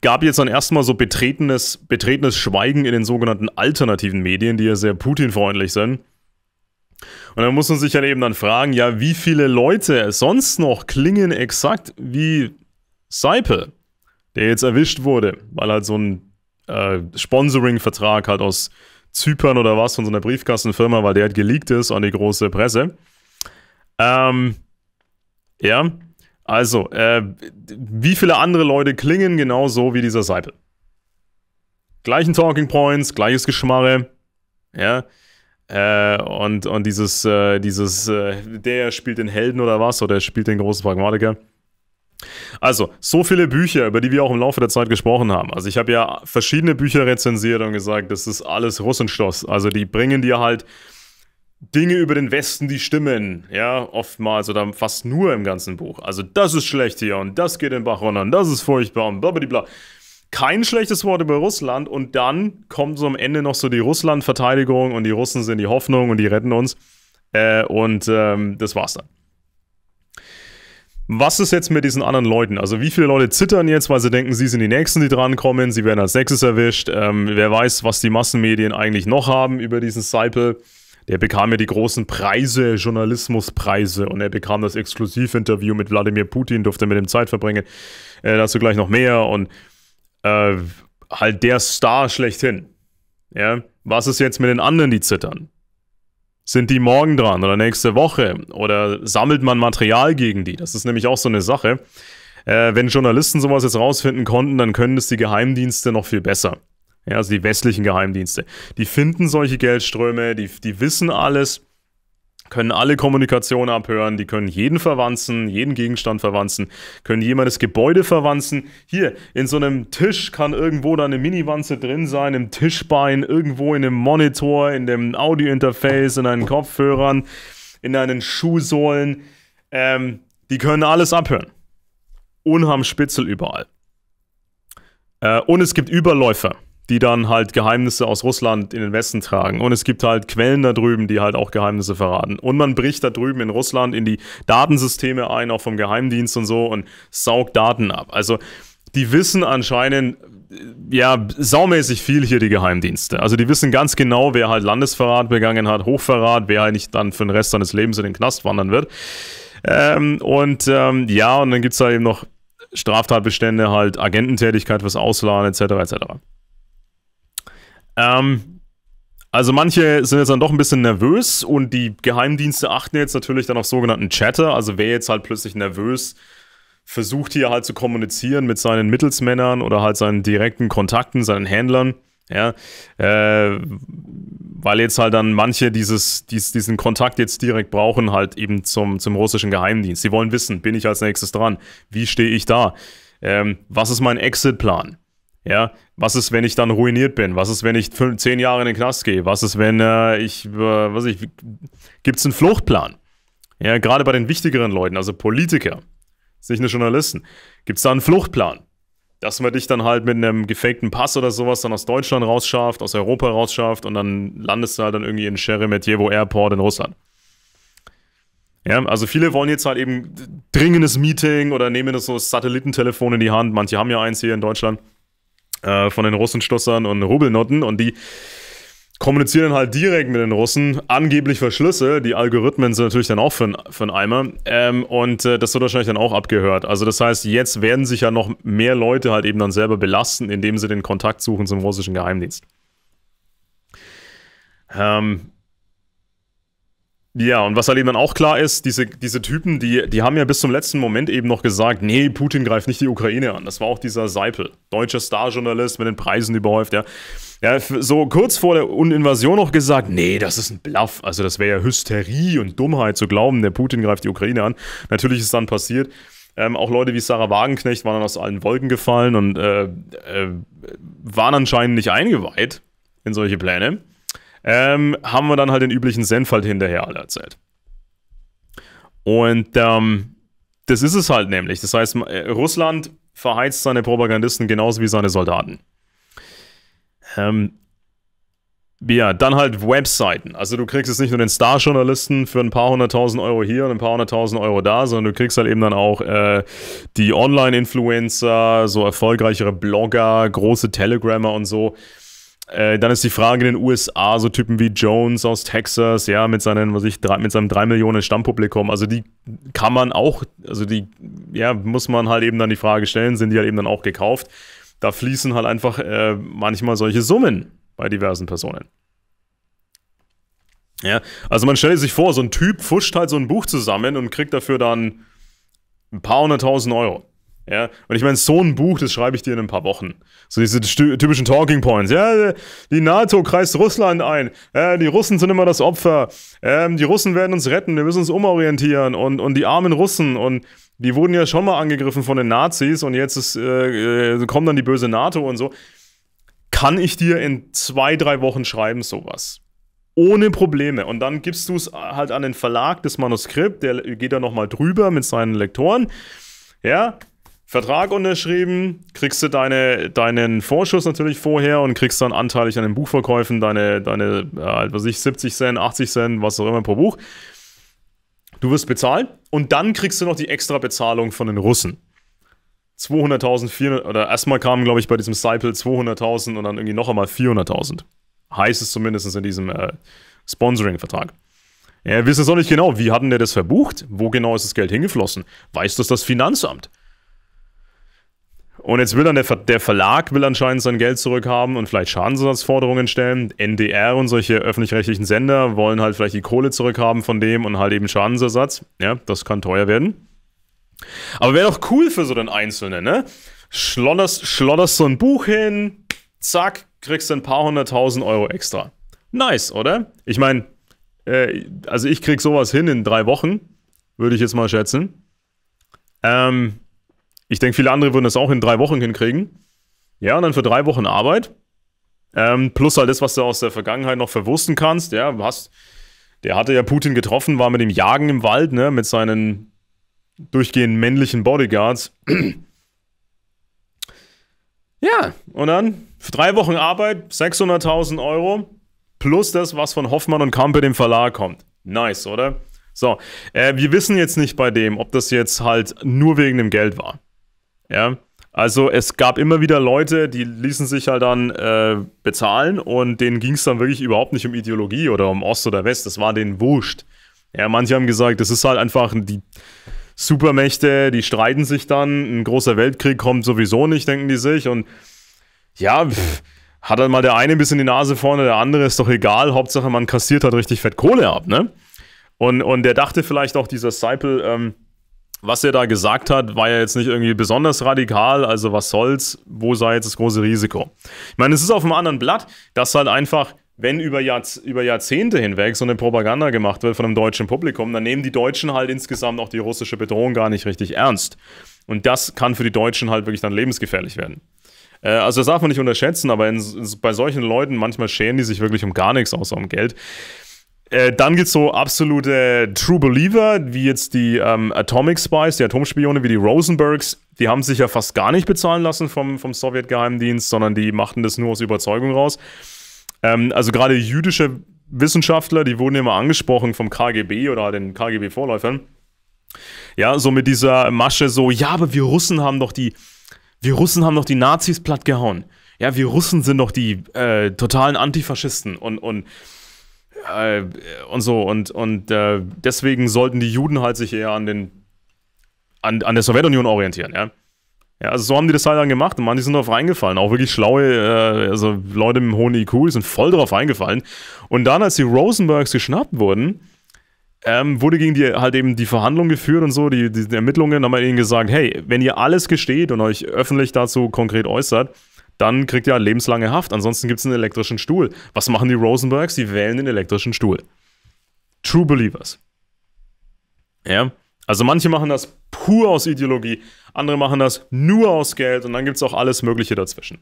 gab jetzt dann erstmal so betretenes, betretenes Schweigen in den sogenannten alternativen Medien, die ja sehr Putin-freundlich sind. Und dann muss man sich dann eben dann fragen, ja, wie viele Leute sonst noch klingen exakt wie Seipel, der jetzt erwischt wurde, weil halt so ein äh, Sponsoring-Vertrag halt aus Zypern oder was von so einer Briefkastenfirma, weil der halt geleakt ist an die große Presse. Ähm, ja, also, äh, wie viele andere Leute klingen genauso wie dieser Seipel? Gleichen Talking Points, gleiches Geschmarre. Ja. Äh, und, und dieses, äh, dieses äh, der spielt den Helden oder was, oder der spielt den großen Pragmatiker. Also, so viele Bücher, über die wir auch im Laufe der Zeit gesprochen haben. Also, ich habe ja verschiedene Bücher rezensiert und gesagt, das ist alles Russenschloss. Also, die bringen dir halt Dinge über den Westen, die stimmen, ja, oftmals oder fast nur im ganzen Buch. Also, das ist schlecht hier und das geht in Bach runter und das ist furchtbar und bla bla bla. Kein schlechtes Wort über Russland und dann kommt so am Ende noch so die Russland-Verteidigung und die Russen sind die Hoffnung und die retten uns. Äh, und ähm, das war's dann. Was ist jetzt mit diesen anderen Leuten? Also wie viele Leute zittern jetzt, weil sie denken, sie sind die Nächsten, die drankommen, sie werden als Nächstes erwischt. Ähm, wer weiß, was die Massenmedien eigentlich noch haben über diesen Cycle. Der bekam ja die großen Preise, Journalismuspreise und er bekam das Exklusivinterview mit Wladimir Putin, durfte mit ihm Zeit verbringen. Äh, dazu gleich noch mehr und äh, halt der Star schlechthin. Ja, was ist jetzt mit den anderen, die zittern? Sind die morgen dran oder nächste Woche? Oder sammelt man Material gegen die? Das ist nämlich auch so eine Sache. Äh, wenn Journalisten sowas jetzt rausfinden konnten, dann können es die Geheimdienste noch viel besser. Ja, also die westlichen Geheimdienste. Die finden solche Geldströme, die, die wissen alles, können alle Kommunikation abhören, die können jeden verwanzen, jeden Gegenstand verwanzen, können jemandes Gebäude verwanzen. Hier, in so einem Tisch kann irgendwo da eine Miniwanze drin sein, im Tischbein, irgendwo in einem Monitor, in dem Audio-Interface, in deinen Kopfhörern, in deinen Schuhsohlen. Ähm, die können alles abhören. Und haben Spitzel überall. Äh, und es gibt Überläufer die dann halt Geheimnisse aus Russland in den Westen tragen. Und es gibt halt Quellen da drüben, die halt auch Geheimnisse verraten. Und man bricht da drüben in Russland in die Datensysteme ein, auch vom Geheimdienst und so, und saugt Daten ab. Also die wissen anscheinend, ja, saumäßig viel hier die Geheimdienste. Also die wissen ganz genau, wer halt Landesverrat begangen hat, Hochverrat, wer halt nicht dann für den Rest seines Lebens in den Knast wandern wird. Ähm, und ähm, ja, und dann gibt es da eben noch Straftatbestände, halt Agententätigkeit fürs Ausladen etc. etc. Ähm, also manche sind jetzt dann doch ein bisschen nervös und die Geheimdienste achten jetzt natürlich dann auf sogenannten Chatter. Also wer jetzt halt plötzlich nervös versucht hier halt zu kommunizieren mit seinen Mittelsmännern oder halt seinen direkten Kontakten, seinen Händlern, ja, äh, weil jetzt halt dann manche dieses, dies, diesen Kontakt jetzt direkt brauchen, halt eben zum, zum russischen Geheimdienst. Sie wollen wissen, bin ich als nächstes dran? Wie stehe ich da? Ähm, was ist mein Exit-Plan? Ja, was ist, wenn ich dann ruiniert bin? Was ist, wenn ich fünf, zehn Jahre in den Knast gehe? Was ist, wenn äh, ich, äh, was ich, gibt es einen Fluchtplan? Ja, gerade bei den wichtigeren Leuten, also Politiker, nicht nur Journalisten, gibt es da einen Fluchtplan? Dass man dich dann halt mit einem gefakten Pass oder sowas dann aus Deutschland rausschafft, aus Europa rausschafft und dann landest du halt dann irgendwie in Sheremetyevo Airport in Russland. Ja, also viele wollen jetzt halt eben dringendes Meeting oder nehmen das so Satellitentelefon in die Hand. Manche haben ja eins hier in Deutschland äh, von den Russenstossern und Rubelnotten und die kommunizieren halt direkt mit den Russen, angeblich Verschlüsse. Die Algorithmen sind natürlich dann auch für, für einen Eimer. Ähm, und äh, das wird wahrscheinlich dann auch abgehört. Also das heißt, jetzt werden sich ja noch mehr Leute halt eben dann selber belasten, indem sie den Kontakt suchen zum russischen Geheimdienst. Ähm, ja, und was halt eben dann auch klar ist, diese, diese Typen, die, die haben ja bis zum letzten Moment eben noch gesagt, nee, Putin greift nicht die Ukraine an. Das war auch dieser Seipel, deutscher Starjournalist mit den Preisen überhäuft, ja. Ja, so kurz vor der Uninvasion noch gesagt, nee, das ist ein Bluff. Also das wäre ja Hysterie und Dummheit zu glauben, der Putin greift die Ukraine an. Natürlich ist dann passiert. Ähm, auch Leute wie Sarah Wagenknecht waren dann aus allen Wolken gefallen und äh, äh, waren anscheinend nicht eingeweiht in solche Pläne ähm, haben wir dann halt den üblichen Senf halt hinterher aller Zeit. Und ähm, das ist es halt nämlich. Das heißt, äh, Russland verheizt seine Propagandisten genauso wie seine Soldaten. Ähm, ja, dann halt Webseiten. Also du kriegst jetzt nicht nur den Star-Journalisten für ein paar hunderttausend Euro hier und ein paar hunderttausend Euro da, sondern du kriegst halt eben dann auch äh, die Online-Influencer, so erfolgreichere Blogger, große Telegrammer und so. Äh, dann ist die Frage in den USA, so Typen wie Jones aus Texas, ja, mit seinen, was ich, drei, mit seinem 3 Millionen Stammpublikum, also die kann man auch, also die, ja, muss man halt eben dann die Frage stellen, sind die halt eben dann auch gekauft. Da fließen halt einfach äh, manchmal solche Summen bei diversen Personen. Ja, also man stellt sich vor, so ein Typ fuscht halt so ein Buch zusammen und kriegt dafür dann ein paar hunderttausend Euro. Ja, und ich meine, so ein Buch, das schreibe ich dir in ein paar Wochen. So diese typischen Talking Points. Ja, die NATO kreist Russland ein. Ja, die Russen sind immer das Opfer. Ähm, die Russen werden uns retten. Wir müssen uns umorientieren. Und, und die armen Russen. Und die wurden ja schon mal angegriffen von den Nazis. Und jetzt ist, äh, äh kommt dann die böse NATO und so. Kann ich dir in zwei, drei Wochen schreiben, sowas? ohne Probleme. Und dann gibst du es halt an den Verlag, das Manuskript, der geht da nochmal drüber mit seinen Lektoren. Ja, Vertrag unterschrieben, kriegst du deine, deinen Vorschuss natürlich vorher und kriegst dann anteilig an den Buchverkäufen deine, deine äh, halt was ich, 70 Cent, 80 Cent, was auch immer pro Buch. Du wirst bezahlt und dann kriegst du noch die extra Bezahlung von den Russen. 200.000, 400, oder erstmal kamen, glaube ich, bei diesem Cycle 200.000 und dann irgendwie noch einmal 400.000. Heißt es zumindest in diesem äh, Sponsoring-Vertrag. Ja, wir wissen es auch nicht genau. Wie hat denn der das verbucht? Wo genau ist das Geld hingeflossen? Weiß das das Finanzamt? Und jetzt will dann der, Ver der, Verlag will anscheinend sein Geld zurückhaben und vielleicht Schadensersatzforderungen stellen. NDR und solche öffentlich-rechtlichen Sender wollen halt vielleicht die Kohle zurückhaben von dem und halt eben Schadensersatz. Ja, das kann teuer werden. Aber wäre doch cool für so den Einzelnen, ne? Schlodderst, schlodderst so ein Buch hin, zack, kriegst du ein paar hunderttausend Euro extra. Nice, oder? Ich meine, äh, also ich krieg sowas hin in drei Wochen, würde ich jetzt mal schätzen. Ähm, ich denke, viele andere würden das auch in drei Wochen hinkriegen. Ja, und dann für drei Wochen Arbeit. Ähm, plus halt das, was du aus der Vergangenheit noch verwursten kannst. Ja, hast, der hatte ja Putin getroffen, war mit dem Jagen im Wald, ne, mit seinen durchgehend männlichen Bodyguards. ja, und dann für drei Wochen Arbeit, 600.000 Euro, plus das, was von Hoffmann und Kampe dem Verlag kommt. Nice, oder? So, äh, wir wissen jetzt nicht bei dem, ob das jetzt halt nur wegen dem Geld war. Ja. Also es gab immer wieder Leute, die ließen sich halt dann äh, bezahlen und denen ging es dann wirklich überhaupt nicht um Ideologie oder um Ost oder West, das war denen wurscht. Ja, manche haben gesagt, das ist halt einfach die Supermächte, die streiten sich dann, ein großer Weltkrieg kommt sowieso nicht, denken die sich und ja, pff, hat dann mal der eine ein bisschen die Nase vorne, der andere ist doch egal, Hauptsache man kassiert halt richtig fett Kohle ab, ne? Und, und der dachte vielleicht auch, dieser Seipel, ähm, was er da gesagt hat, war ja jetzt nicht irgendwie besonders radikal, also was soll's, wo sei jetzt das große Risiko? Ich meine, es ist auf einem anderen Blatt, dass halt einfach, wenn über, Jahrz über Jahrzehnte hinweg so eine Propaganda gemacht wird von einem deutschen Publikum, dann nehmen die Deutschen halt insgesamt auch die russische Bedrohung gar nicht richtig ernst. Und das kann für die Deutschen halt wirklich dann lebensgefährlich werden. Äh, also das darf man nicht unterschätzen, aber in, bei solchen Leuten manchmal schämen die sich wirklich um gar nichts außer um Geld. Äh, dann gibt es so absolute True Believer, wie jetzt die ähm, Atomic Spies, die Atomspione, wie die Rosenbergs. Die haben sich ja fast gar nicht bezahlen lassen vom, vom Sowjetgeheimdienst, sondern die machten das nur aus Überzeugung raus. Ähm, also gerade jüdische Wissenschaftler, die wurden immer angesprochen vom KGB oder den KGB-Vorläufern. Ja, so mit dieser Masche so, ja, aber wir Russen haben doch die, wir Russen haben doch die Nazis plattgehauen. Ja, wir Russen sind doch die äh, totalen Antifaschisten und, und äh, und so. Und, und äh, deswegen sollten die Juden halt sich eher an, den, an, an der Sowjetunion orientieren, ja. Ja, also so haben die das halt dann gemacht und man, die sind darauf reingefallen. Auch wirklich schlaue, äh, also Leute mit hohen IQ, die sind voll drauf eingefallen. Und dann, als die Rosenbergs geschnappt wurden, ähm, wurde gegen die halt eben die Verhandlung geführt und so, die, die Ermittlungen, haben wir halt ihnen gesagt, hey, wenn ihr alles gesteht und euch öffentlich dazu konkret äußert, dann kriegt ihr lebenslange Haft. Ansonsten gibt es einen elektrischen Stuhl. Was machen die Rosenbergs? Die wählen den elektrischen Stuhl. True Believers. Ja. Also manche machen das pur aus Ideologie, andere machen das nur aus Geld und dann gibt es auch alles Mögliche dazwischen.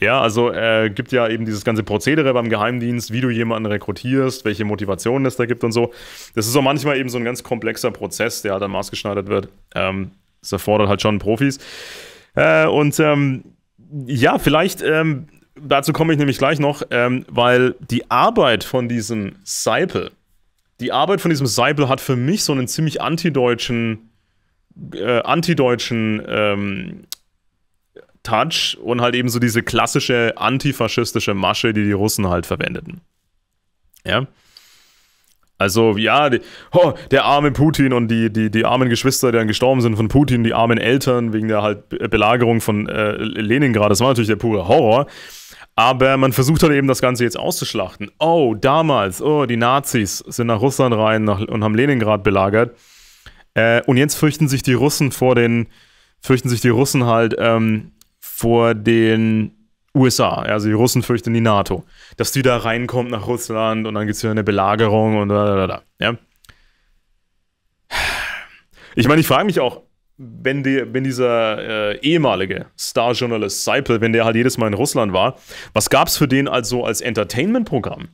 Ja, also äh, gibt ja eben dieses ganze Prozedere beim Geheimdienst, wie du jemanden rekrutierst, welche Motivationen es da gibt und so. Das ist auch manchmal eben so ein ganz komplexer Prozess, der halt dann maßgeschneidert wird. Ähm, das erfordert halt schon Profis. Äh, und ähm, ja, vielleicht, ähm, dazu komme ich nämlich gleich noch, ähm, weil die Arbeit von diesem Seipel, die Arbeit von diesem Seipel hat für mich so einen ziemlich antideutschen, äh, antideutschen ähm, Touch und halt eben so diese klassische antifaschistische Masche, die die Russen halt verwendeten. Ja. Also, ja, die, oh, der arme Putin und die, die, die armen Geschwister, die dann gestorben sind von Putin, die armen Eltern wegen der halt Belagerung von äh, Leningrad, das war natürlich der pure Horror. Aber man versucht halt eben das Ganze jetzt auszuschlachten. Oh, damals, oh, die Nazis sind nach Russland rein nach, und haben Leningrad belagert. Äh, und jetzt fürchten sich die Russen vor den, fürchten sich die Russen halt ähm, vor den USA, also die Russen fürchten die NATO, dass die da reinkommt nach Russland und dann gibt es wieder eine Belagerung und da, da, da, ja. Ich meine, ich frage mich auch, wenn, die, wenn dieser äh, ehemalige Star-Journalist Seipel, wenn der halt jedes Mal in Russland war, was gab es für den also als Entertainment-Programm?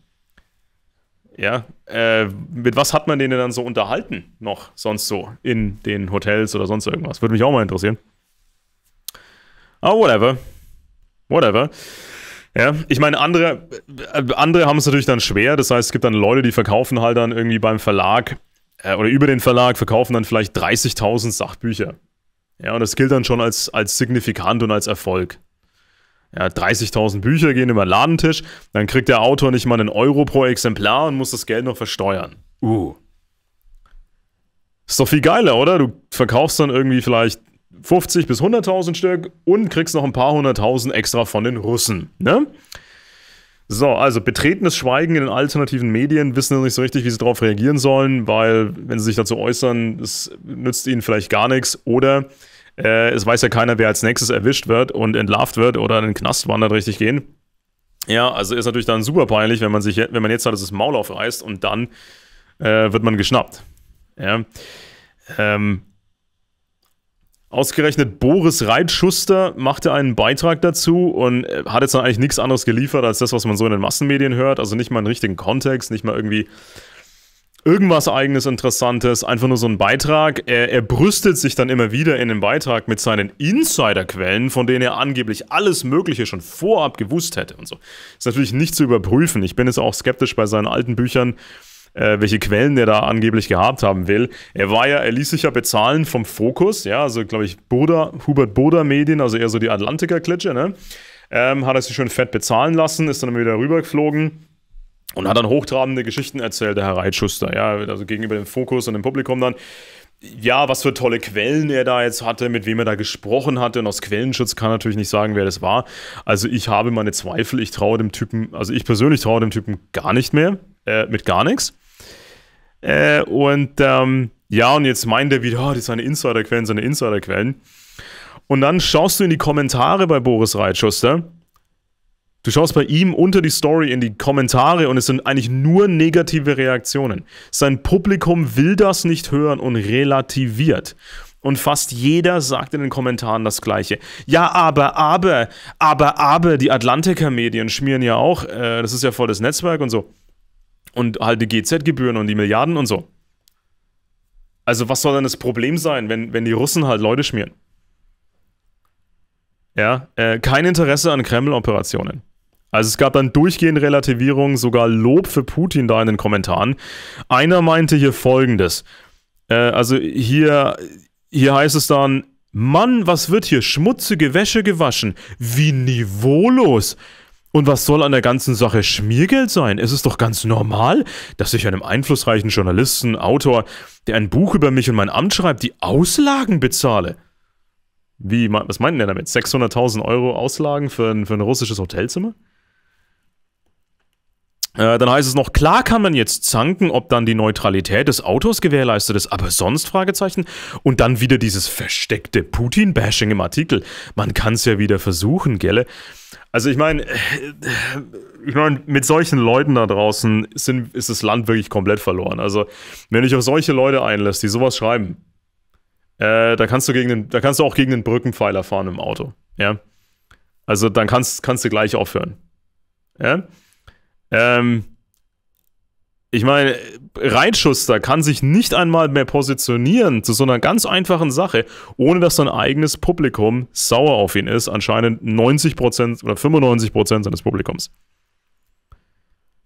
Ja, äh, mit was hat man den denn dann so unterhalten noch sonst so in den Hotels oder sonst irgendwas? Würde mich auch mal interessieren. Aber ah, whatever whatever. Ja, ich meine, andere, andere haben es natürlich dann schwer. Das heißt, es gibt dann Leute, die verkaufen halt dann irgendwie beim Verlag äh, oder über den Verlag verkaufen dann vielleicht 30.000 Sachbücher. Ja, und das gilt dann schon als, als signifikant und als Erfolg. Ja, 30.000 Bücher gehen über den Ladentisch, dann kriegt der Autor nicht mal einen Euro pro Exemplar und muss das Geld noch versteuern. Uh. Ist doch viel geiler, oder? Du verkaufst dann irgendwie vielleicht 50 bis 100.000 Stück und kriegst noch ein paar hunderttausend extra von den Russen. Ne? So, also betretenes Schweigen in den alternativen Medien, wissen noch nicht so richtig, wie sie darauf reagieren sollen, weil wenn sie sich dazu äußern, es nützt ihnen vielleicht gar nichts oder äh, es weiß ja keiner, wer als nächstes erwischt wird und entlarvt wird oder in den Knast wandert richtig gehen. Ja, also ist natürlich dann super peinlich, wenn man sich, wenn man jetzt halt das Maul aufreißt und dann äh, wird man geschnappt. Ja. Ähm, Ausgerechnet Boris Reitschuster machte einen Beitrag dazu und äh, hat jetzt eigentlich nichts anderes geliefert als das, was man so in den Massenmedien hört. Also nicht mal einen richtigen Kontext, nicht mal irgendwie irgendwas eigenes Interessantes, einfach nur so ein Beitrag. Er, er brüstet sich dann immer wieder in dem Beitrag mit seinen Insiderquellen, von denen er angeblich alles Mögliche schon vorab gewusst hätte und so. Ist natürlich nicht zu überprüfen. Ich bin jetzt auch skeptisch bei seinen alten Büchern äh, welche Quellen der da angeblich gehabt haben will. Er war ja, er ließ sich ja bezahlen vom Fokus, ja, also glaube ich, Boda, Hubert Boder Medien, also eher so die Atlantiker-Klitsche, ne? Ähm, hat er sich schön fett bezahlen lassen, ist dann wieder rübergeflogen. Und hat dann hochtrabende Geschichten erzählt, der Herr Reitschuster, ja, also gegenüber dem Fokus und dem Publikum dann ja, was für tolle Quellen er da jetzt hatte, mit wem er da gesprochen hatte. Und aus Quellenschutz kann er natürlich nicht sagen, wer das war. Also ich habe meine Zweifel, ich traue dem Typen, also ich persönlich traue dem Typen gar nicht mehr, äh, mit gar nichts. Äh, und ähm, ja, und jetzt meint er wieder, oh, das ist Insiderquellen, seine Insiderquellen. Und dann schaust du in die Kommentare bei Boris Reitschuster. Du schaust bei ihm unter die Story in die Kommentare und es sind eigentlich nur negative Reaktionen. Sein Publikum will das nicht hören und relativiert. Und fast jeder sagt in den Kommentaren das Gleiche. Ja, aber, aber, aber, aber, die Atlantiker-Medien schmieren ja auch, äh, das ist ja voll das Netzwerk und so. Und halt die GZ-Gebühren und die Milliarden und so. Also was soll denn das Problem sein, wenn, wenn die Russen halt Leute schmieren? Ja, äh, kein Interesse an Kreml-Operationen. Also es gab dann durchgehend Relativierungen, sogar Lob für Putin da in den Kommentaren. Einer meinte hier folgendes. Äh, also hier, hier heißt es dann, Mann, was wird hier schmutzige Wäsche gewaschen? Wie niveaulos. Und was soll an der ganzen Sache Schmiergeld sein? Es ist doch ganz normal, dass ich einem einflussreichen Journalisten, Autor, der ein Buch über mich und mein Amt schreibt, die Auslagen bezahle. Wie, was meinen denn damit? 600.000 Euro Auslagen für ein, für ein russisches Hotelzimmer? Äh, dann heißt es noch, klar kann man jetzt zanken, ob dann die Neutralität des Autors gewährleistet ist, aber sonst Fragezeichen. Und dann wieder dieses versteckte Putin-Bashing im Artikel. Man kann es ja wieder versuchen, gelle? Also ich meine, ich meine, mit solchen Leuten da draußen sind, ist das Land wirklich komplett verloren. Also wenn du dich auf solche Leute einlässt, die sowas schreiben, äh, da kannst du gegen den, da kannst du auch gegen den Brückenpfeiler fahren im Auto. Ja. Also dann kannst, kannst du gleich aufhören. Ja. Ähm, ich meine, Reitschuster kann sich nicht einmal mehr positionieren zu so einer ganz einfachen Sache, ohne dass sein eigenes Publikum sauer auf ihn ist. Anscheinend 90% oder 95% seines Publikums.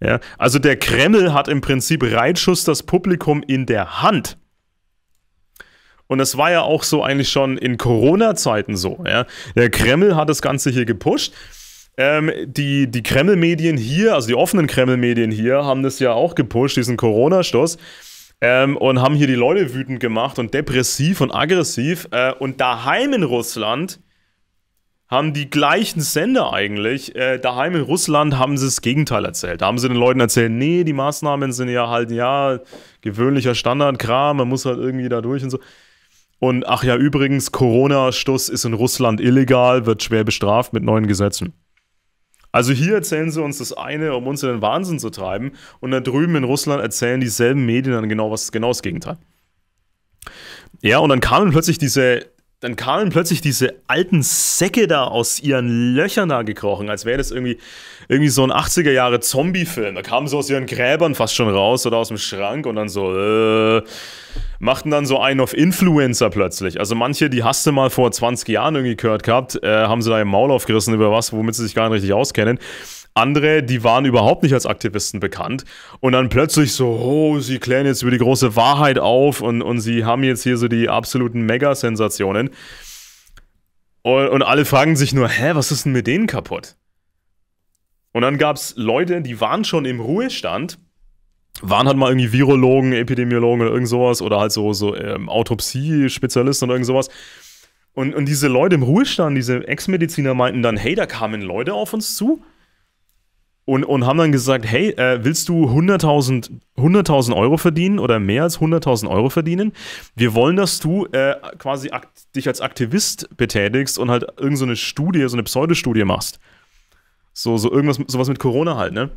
Ja, also der Kreml hat im Prinzip Reitschusters Publikum in der Hand. Und das war ja auch so eigentlich schon in Corona-Zeiten so. Ja. Der Kreml hat das Ganze hier gepusht. Ähm, die die Kreml-Medien hier, also die offenen Kreml-Medien hier, haben das ja auch gepusht, diesen Corona-Stoß. Ähm, und haben hier die Leute wütend gemacht und depressiv und aggressiv. Äh, und daheim in Russland haben die gleichen Sender eigentlich, äh, daheim in Russland haben sie das Gegenteil erzählt. Da haben sie den Leuten erzählt, nee, die Maßnahmen sind ja halt, ja, gewöhnlicher Standardkram, man muss halt irgendwie da durch und so. Und ach ja, übrigens, Corona-Stuss ist in Russland illegal, wird schwer bestraft mit neuen Gesetzen. Also hier erzählen sie uns das eine, um uns in den Wahnsinn zu treiben, und da drüben in Russland erzählen dieselben Medien dann genau was genau das Gegenteil. Ja, und dann kamen plötzlich diese dann kamen plötzlich diese alten Säcke da aus ihren Löchern da gekrochen, als wäre das irgendwie, irgendwie so ein 80er Jahre Zombie-Film. Da kamen sie aus ihren Gräbern fast schon raus oder aus dem Schrank und dann so, äh, machten dann so einen auf Influencer plötzlich. Also manche, die hast du mal vor 20 Jahren irgendwie gehört gehabt, äh, haben sie da im Maul aufgerissen über was, womit sie sich gar nicht richtig auskennen. Andere, die waren überhaupt nicht als Aktivisten bekannt. Und dann plötzlich so, oh, sie klären jetzt über die große Wahrheit auf und, und sie haben jetzt hier so die absoluten Mega-Sensationen. Und, und alle fragen sich nur, hä, was ist denn mit denen kaputt? Und dann gab es Leute, die waren schon im Ruhestand, waren halt mal irgendwie Virologen, Epidemiologen oder irgend sowas oder halt so, so ähm, Autopsie-Spezialisten oder irgend sowas. Und, und diese Leute im Ruhestand, diese Ex-Mediziner meinten dann, hey, da kamen Leute auf uns zu und, und haben dann gesagt, hey, äh, willst du 100.000 100 Euro verdienen oder mehr als 100.000 Euro verdienen? Wir wollen, dass du äh, quasi dich als Aktivist betätigst und halt irgendeine so Studie, so eine Pseudostudie machst. So, so irgendwas, sowas mit Corona halt, ne?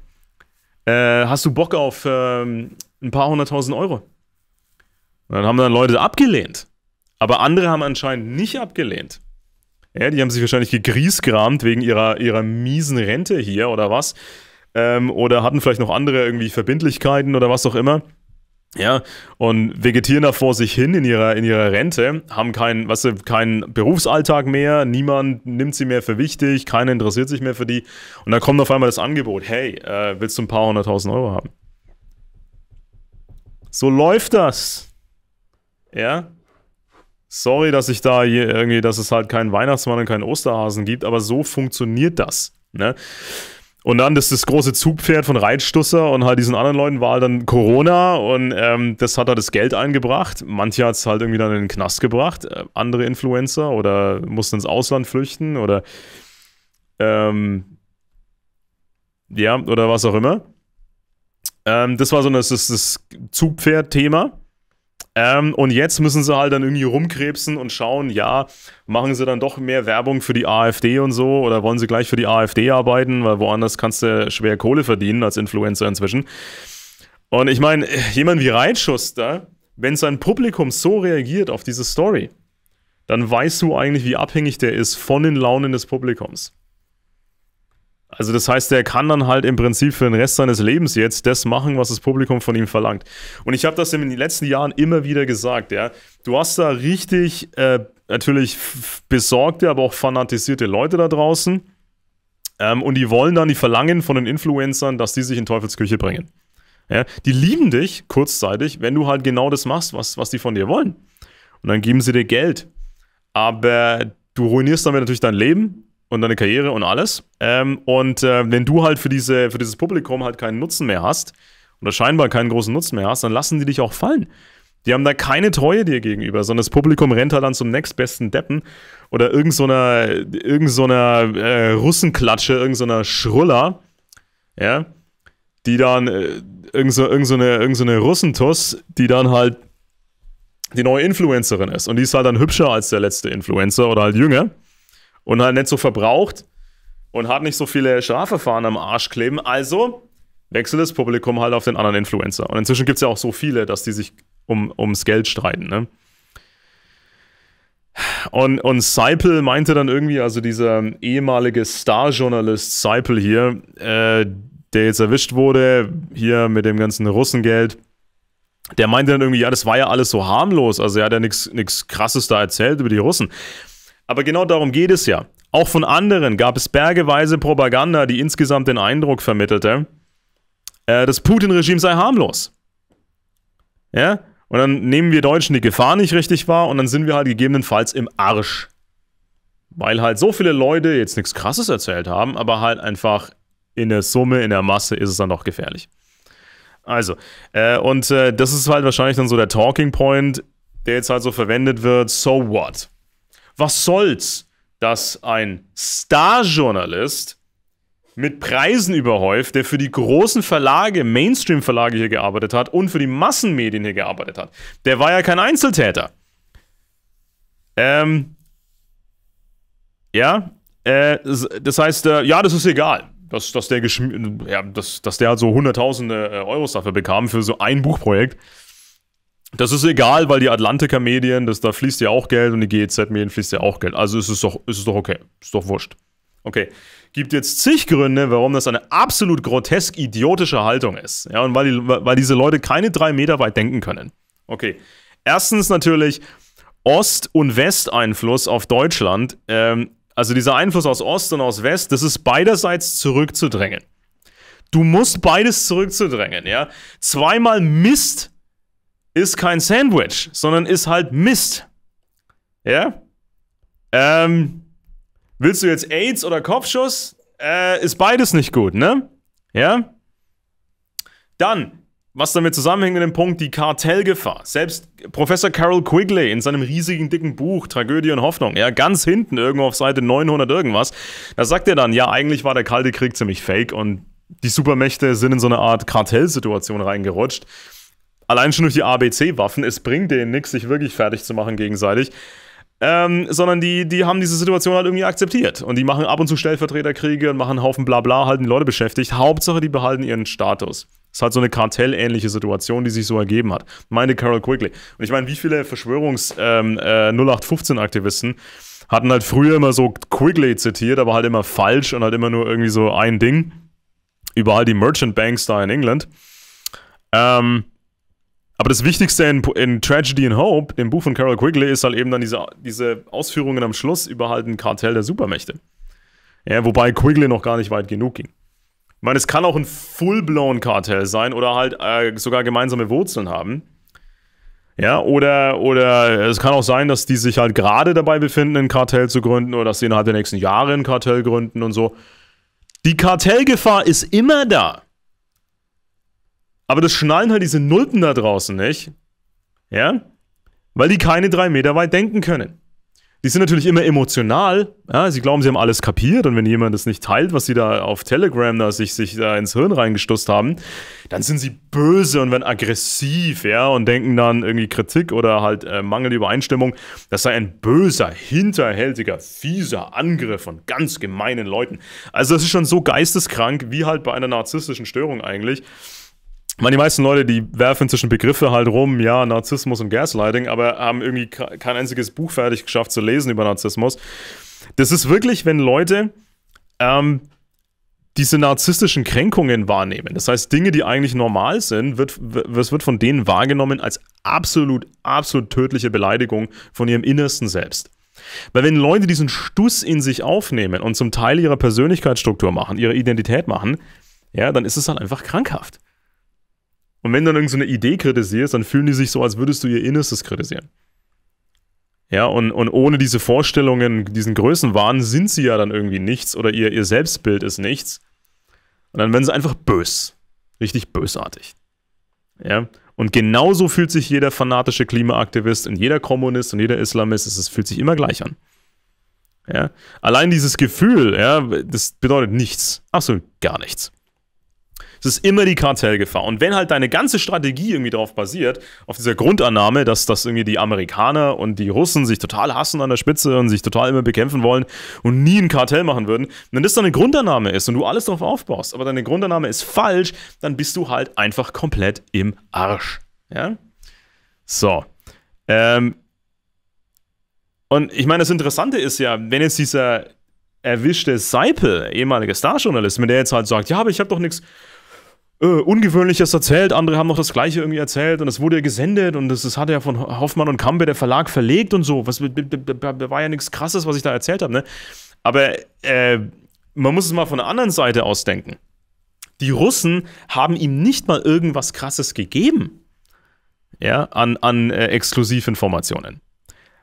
Äh, hast du Bock auf ähm, ein paar hunderttausend Euro? Und dann haben dann Leute abgelehnt. Aber andere haben anscheinend nicht abgelehnt. Ja, die haben sich wahrscheinlich gegrießgramt wegen ihrer, ihrer miesen Rente hier oder was. Ähm, oder hatten vielleicht noch andere irgendwie Verbindlichkeiten oder was auch immer. Ja, und vegetieren da vor sich hin in ihrer, in ihrer Rente, haben keinen, weißt du, keinen Berufsalltag mehr, niemand nimmt sie mehr für wichtig, keiner interessiert sich mehr für die. Und dann kommt auf einmal das Angebot, hey, äh, willst du ein paar hunderttausend Euro haben? So läuft das. Ja, Sorry, dass ich da irgendwie, dass es halt keinen Weihnachtsmann und keinen Osterhasen gibt, aber so funktioniert das. Ne? Und dann das, das große Zugpferd von Reitschusser und halt diesen anderen Leuten war halt dann Corona und ähm, das hat halt das Geld eingebracht. Manche hat es halt irgendwie dann in den Knast gebracht, äh, andere Influencer oder mussten ins Ausland flüchten oder ähm, ja, oder was auch immer. Ähm, das war so das, das, das Zugpferd-Thema. Ähm, und jetzt müssen sie halt dann irgendwie rumkrebsen und schauen, ja, machen sie dann doch mehr Werbung für die AfD und so oder wollen sie gleich für die AfD arbeiten, weil woanders kannst du schwer Kohle verdienen als Influencer inzwischen. Und ich meine, jemand wie Reitschuster, wenn sein Publikum so reagiert auf diese Story, dann weißt du eigentlich, wie abhängig der ist von den Launen des Publikums. Also das heißt, er kann dann halt im Prinzip für den Rest seines Lebens jetzt das machen, was das Publikum von ihm verlangt. Und ich habe das in den letzten Jahren immer wieder gesagt, ja. Du hast da richtig äh, natürlich besorgte, aber auch fanatisierte Leute da draußen. Ähm, und die wollen dann, die verlangen von den Influencern, dass die sich in Teufelsküche bringen. Ja, die lieben dich kurzzeitig, wenn du halt genau das machst, was, was die von dir wollen. Und dann geben sie dir Geld. Aber du ruinierst damit natürlich dein Leben, und deine Karriere und alles. Ähm, und äh, wenn du halt für, diese, für dieses Publikum halt keinen Nutzen mehr hast oder scheinbar keinen großen Nutzen mehr hast, dann lassen die dich auch fallen. Die haben da keine Treue dir gegenüber, sondern das Publikum rennt halt dann zum nächstbesten Deppen oder irgendeiner so irgend so, äh, Russenklatsche, irgendeiner so Schruller, ja, die dann äh, irgend, so, irgend, so irgend so Russentuss, die dann halt die neue Influencerin ist. Und die ist halt dann hübscher als der letzte Influencer oder halt jünger und halt nicht so verbraucht und hat nicht so viele Strafverfahren am Arsch kleben. Also wechselt das Publikum halt auf den anderen Influencer. Und inzwischen gibt es ja auch so viele, dass die sich um, ums Geld streiten. Ne? Und, und Seipel meinte dann irgendwie, also dieser ehemalige Star-Journalist Seipel hier, äh, der jetzt erwischt wurde, hier mit dem ganzen Russengeld, der meinte dann irgendwie, ja, das war ja alles so harmlos, also er hat ja nichts krasses da erzählt über die Russen. Aber genau darum geht es ja. Auch von anderen gab es bergeweise Propaganda, die insgesamt den Eindruck vermittelte, äh, das Putin-Regime sei harmlos. Ja? Und dann nehmen wir Deutschen die Gefahr nicht richtig wahr und dann sind wir halt gegebenenfalls im Arsch. Weil halt so viele Leute jetzt nichts Krasses erzählt haben, aber halt einfach in der Summe, in der Masse ist es dann doch gefährlich. Also, äh, und äh, das ist halt wahrscheinlich dann so der Talking Point, der jetzt halt so verwendet wird, so what? Was soll's, dass ein Starjournalist mit Preisen überhäuft, der für die großen Verlage, Mainstream-Verlage hier gearbeitet hat und für die Massenmedien hier gearbeitet hat. Der war ja kein Einzeltäter. Ähm, ja, äh, das heißt, äh, ja, das ist egal, dass, dass, der, ja, dass, dass der halt so hunderttausende äh, Euros dafür bekam für so ein Buchprojekt. Das ist egal, weil die Atlantiker-Medien, da fließt ja auch Geld und die GEZ-Medien fließt ja auch Geld. Also ist es doch, ist es doch okay. Ist doch wurscht. Okay. Gibt jetzt zig Gründe, warum das eine absolut grotesk idiotische Haltung ist. Ja, und weil, die, weil diese Leute keine drei Meter weit denken können. Okay. Erstens natürlich Ost- und West-Einfluss auf Deutschland. Ähm, also dieser Einfluss aus Ost und aus West, das ist beiderseits zurückzudrängen. Du musst beides zurückzudrängen, ja. Zweimal Mist ist kein Sandwich, sondern ist halt Mist. Ja? Ähm, willst du jetzt AIDS oder Kopfschuss? Äh, ist beides nicht gut, ne? Ja? Dann, was damit zusammenhängt mit dem Punkt, die Kartellgefahr. Selbst Professor Carol Quigley in seinem riesigen, dicken Buch Tragödie und Hoffnung, ja, ganz hinten irgendwo auf Seite 900 irgendwas, da sagt er dann, ja, eigentlich war der Kalte Krieg ziemlich fake und die Supermächte sind in so eine Art Kartellsituation reingerutscht. Allein schon durch die ABC-Waffen, es bringt denen nichts, sich wirklich fertig zu machen gegenseitig. Ähm, sondern die, die haben diese Situation halt irgendwie akzeptiert. Und die machen ab und zu Stellvertreterkriege und machen einen Haufen Blabla, halten Leute beschäftigt. Hauptsache, die behalten ihren Status. Das ist halt so eine kartellähnliche Situation, die sich so ergeben hat. Meine Carol Quigley. Und ich meine, wie viele Verschwörungs-0815-Aktivisten ähm, äh, hatten halt früher immer so Quigley zitiert, aber halt immer falsch und halt immer nur irgendwie so ein Ding. Überall die Merchant Banks da in England. Ähm, aber das Wichtigste in, in, Tragedy and Hope, dem Buch von Carol Quigley, ist halt eben dann diese, diese Ausführungen am Schluss über halt ein Kartell der Supermächte. Ja, wobei Quigley noch gar nicht weit genug ging. Ich meine, es kann auch ein full-blown Kartell sein oder halt äh, sogar gemeinsame Wurzeln haben. Ja, oder, oder es kann auch sein, dass die sich halt gerade dabei befinden, ein Kartell zu gründen oder dass sie innerhalb der nächsten Jahre ein Kartell gründen und so. Die Kartellgefahr ist immer da. Aber das schnallen halt diese Nulpen da draußen nicht. Ja? Weil die keine drei Meter weit denken können. Die sind natürlich immer emotional. Ja? Sie glauben, sie haben alles kapiert. Und wenn jemand das nicht teilt, was sie da auf Telegram da sich, sich da ins Hirn reingestoßt haben, dann sind sie böse und werden aggressiv, ja, und denken dann irgendwie Kritik oder halt äh, mangelnde Übereinstimmung. Das sei ein böser, hinterhältiger, fieser Angriff von ganz gemeinen Leuten. Also, das ist schon so geisteskrank, wie halt bei einer narzisstischen Störung eigentlich man, die meisten Leute, die werfen inzwischen Begriffe halt rum, ja, Narzissmus und Gaslighting, aber haben irgendwie kein einziges Buch fertig geschafft zu lesen über Narzissmus. Das ist wirklich, wenn Leute ähm, diese narzisstischen Kränkungen wahrnehmen. Das heißt, Dinge, die eigentlich normal sind, wird, das wird von denen wahrgenommen als absolut, absolut tödliche Beleidigung von ihrem Innersten selbst. Weil wenn Leute diesen Stuss in sich aufnehmen und zum Teil ihrer Persönlichkeitsstruktur machen, ihre Identität machen, ja, dann ist es halt einfach krankhaft. Und wenn du dann irgendeine so Idee kritisierst, dann fühlen die sich so, als würdest du ihr Innerstes kritisieren. Ja, und, und ohne diese Vorstellungen, diesen Größenwahn sind sie ja dann irgendwie nichts oder ihr, ihr Selbstbild ist nichts. Und dann werden sie einfach bös. Richtig bösartig. Ja. Und genauso fühlt sich jeder fanatische Klimaaktivist und jeder Kommunist und jeder Islamist, es fühlt sich immer gleich an. Ja. Allein dieses Gefühl, ja, das bedeutet nichts. Absolut gar nichts. Es ist immer die Kartellgefahr. Und wenn halt deine ganze Strategie irgendwie darauf basiert, auf dieser Grundannahme, dass, dass irgendwie die Amerikaner und die Russen sich total hassen an der Spitze und sich total immer bekämpfen wollen und nie ein Kartell machen würden, wenn das dann eine Grundannahme ist und du alles darauf aufbaust, aber deine Grundannahme ist falsch, dann bist du halt einfach komplett im Arsch. Ja? So. Ähm, und ich meine, das Interessante ist ja, wenn jetzt dieser erwischte Seipel, ehemaliger Starjournalist, mit der jetzt halt sagt, ja, aber ich habe doch nichts äh, Ungewöhnliches erzählt, andere haben noch das Gleiche irgendwie erzählt und es wurde ja gesendet und das, das hatte ja von Hoffmann und Kambe der Verlag verlegt und so. Was, war ja nichts Krasses, was ich da erzählt habe, ne? Aber äh, man muss es mal von der anderen Seite ausdenken. Die Russen haben ihm nicht mal irgendwas Krasses gegeben. Ja, an, an äh, Exklusivinformationen.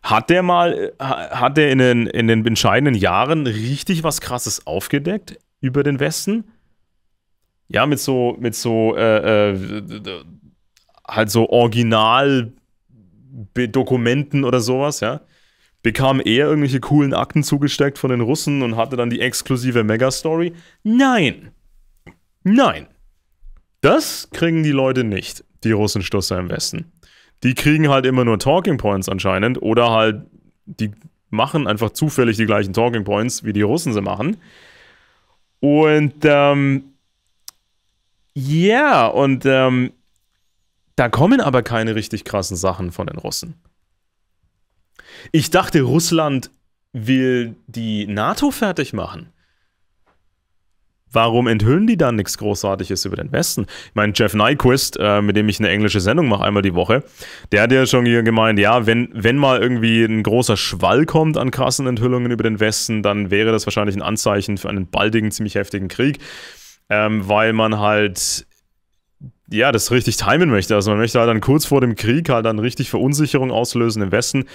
Hat der mal, äh, hat der in den, in den entscheidenden Jahren richtig was Krasses aufgedeckt über den Westen? Ja, mit so, mit so, äh, äh, halt so Original-Dokumenten oder sowas, ja. Bekam er irgendwelche coolen Akten zugesteckt von den Russen und hatte dann die exklusive Mega-Story? Nein. Nein. Das kriegen die Leute nicht, die Russenstosser im Westen. Die kriegen halt immer nur Talking Points anscheinend oder halt, die machen einfach zufällig die gleichen Talking Points, wie die Russen sie machen. Und ähm, ja, yeah, und ähm, da kommen aber keine richtig krassen Sachen von den Russen. Ich dachte, Russland will die NATO fertig machen. Warum enthüllen die dann nichts Großartiges über den Westen? Ich meine, Jeff Nyquist, äh, mit dem ich eine englische Sendung mache, einmal die Woche, der hat ja schon hier gemeint, ja, wenn, wenn mal irgendwie ein großer Schwall kommt an krassen Enthüllungen über den Westen, dann wäre das wahrscheinlich ein Anzeichen für einen baldigen, ziemlich heftigen Krieg ähm, weil man halt ja, das richtig timen möchte. Also man möchte halt dann kurz vor dem Krieg halt dann richtig Verunsicherung auslösen im Westen.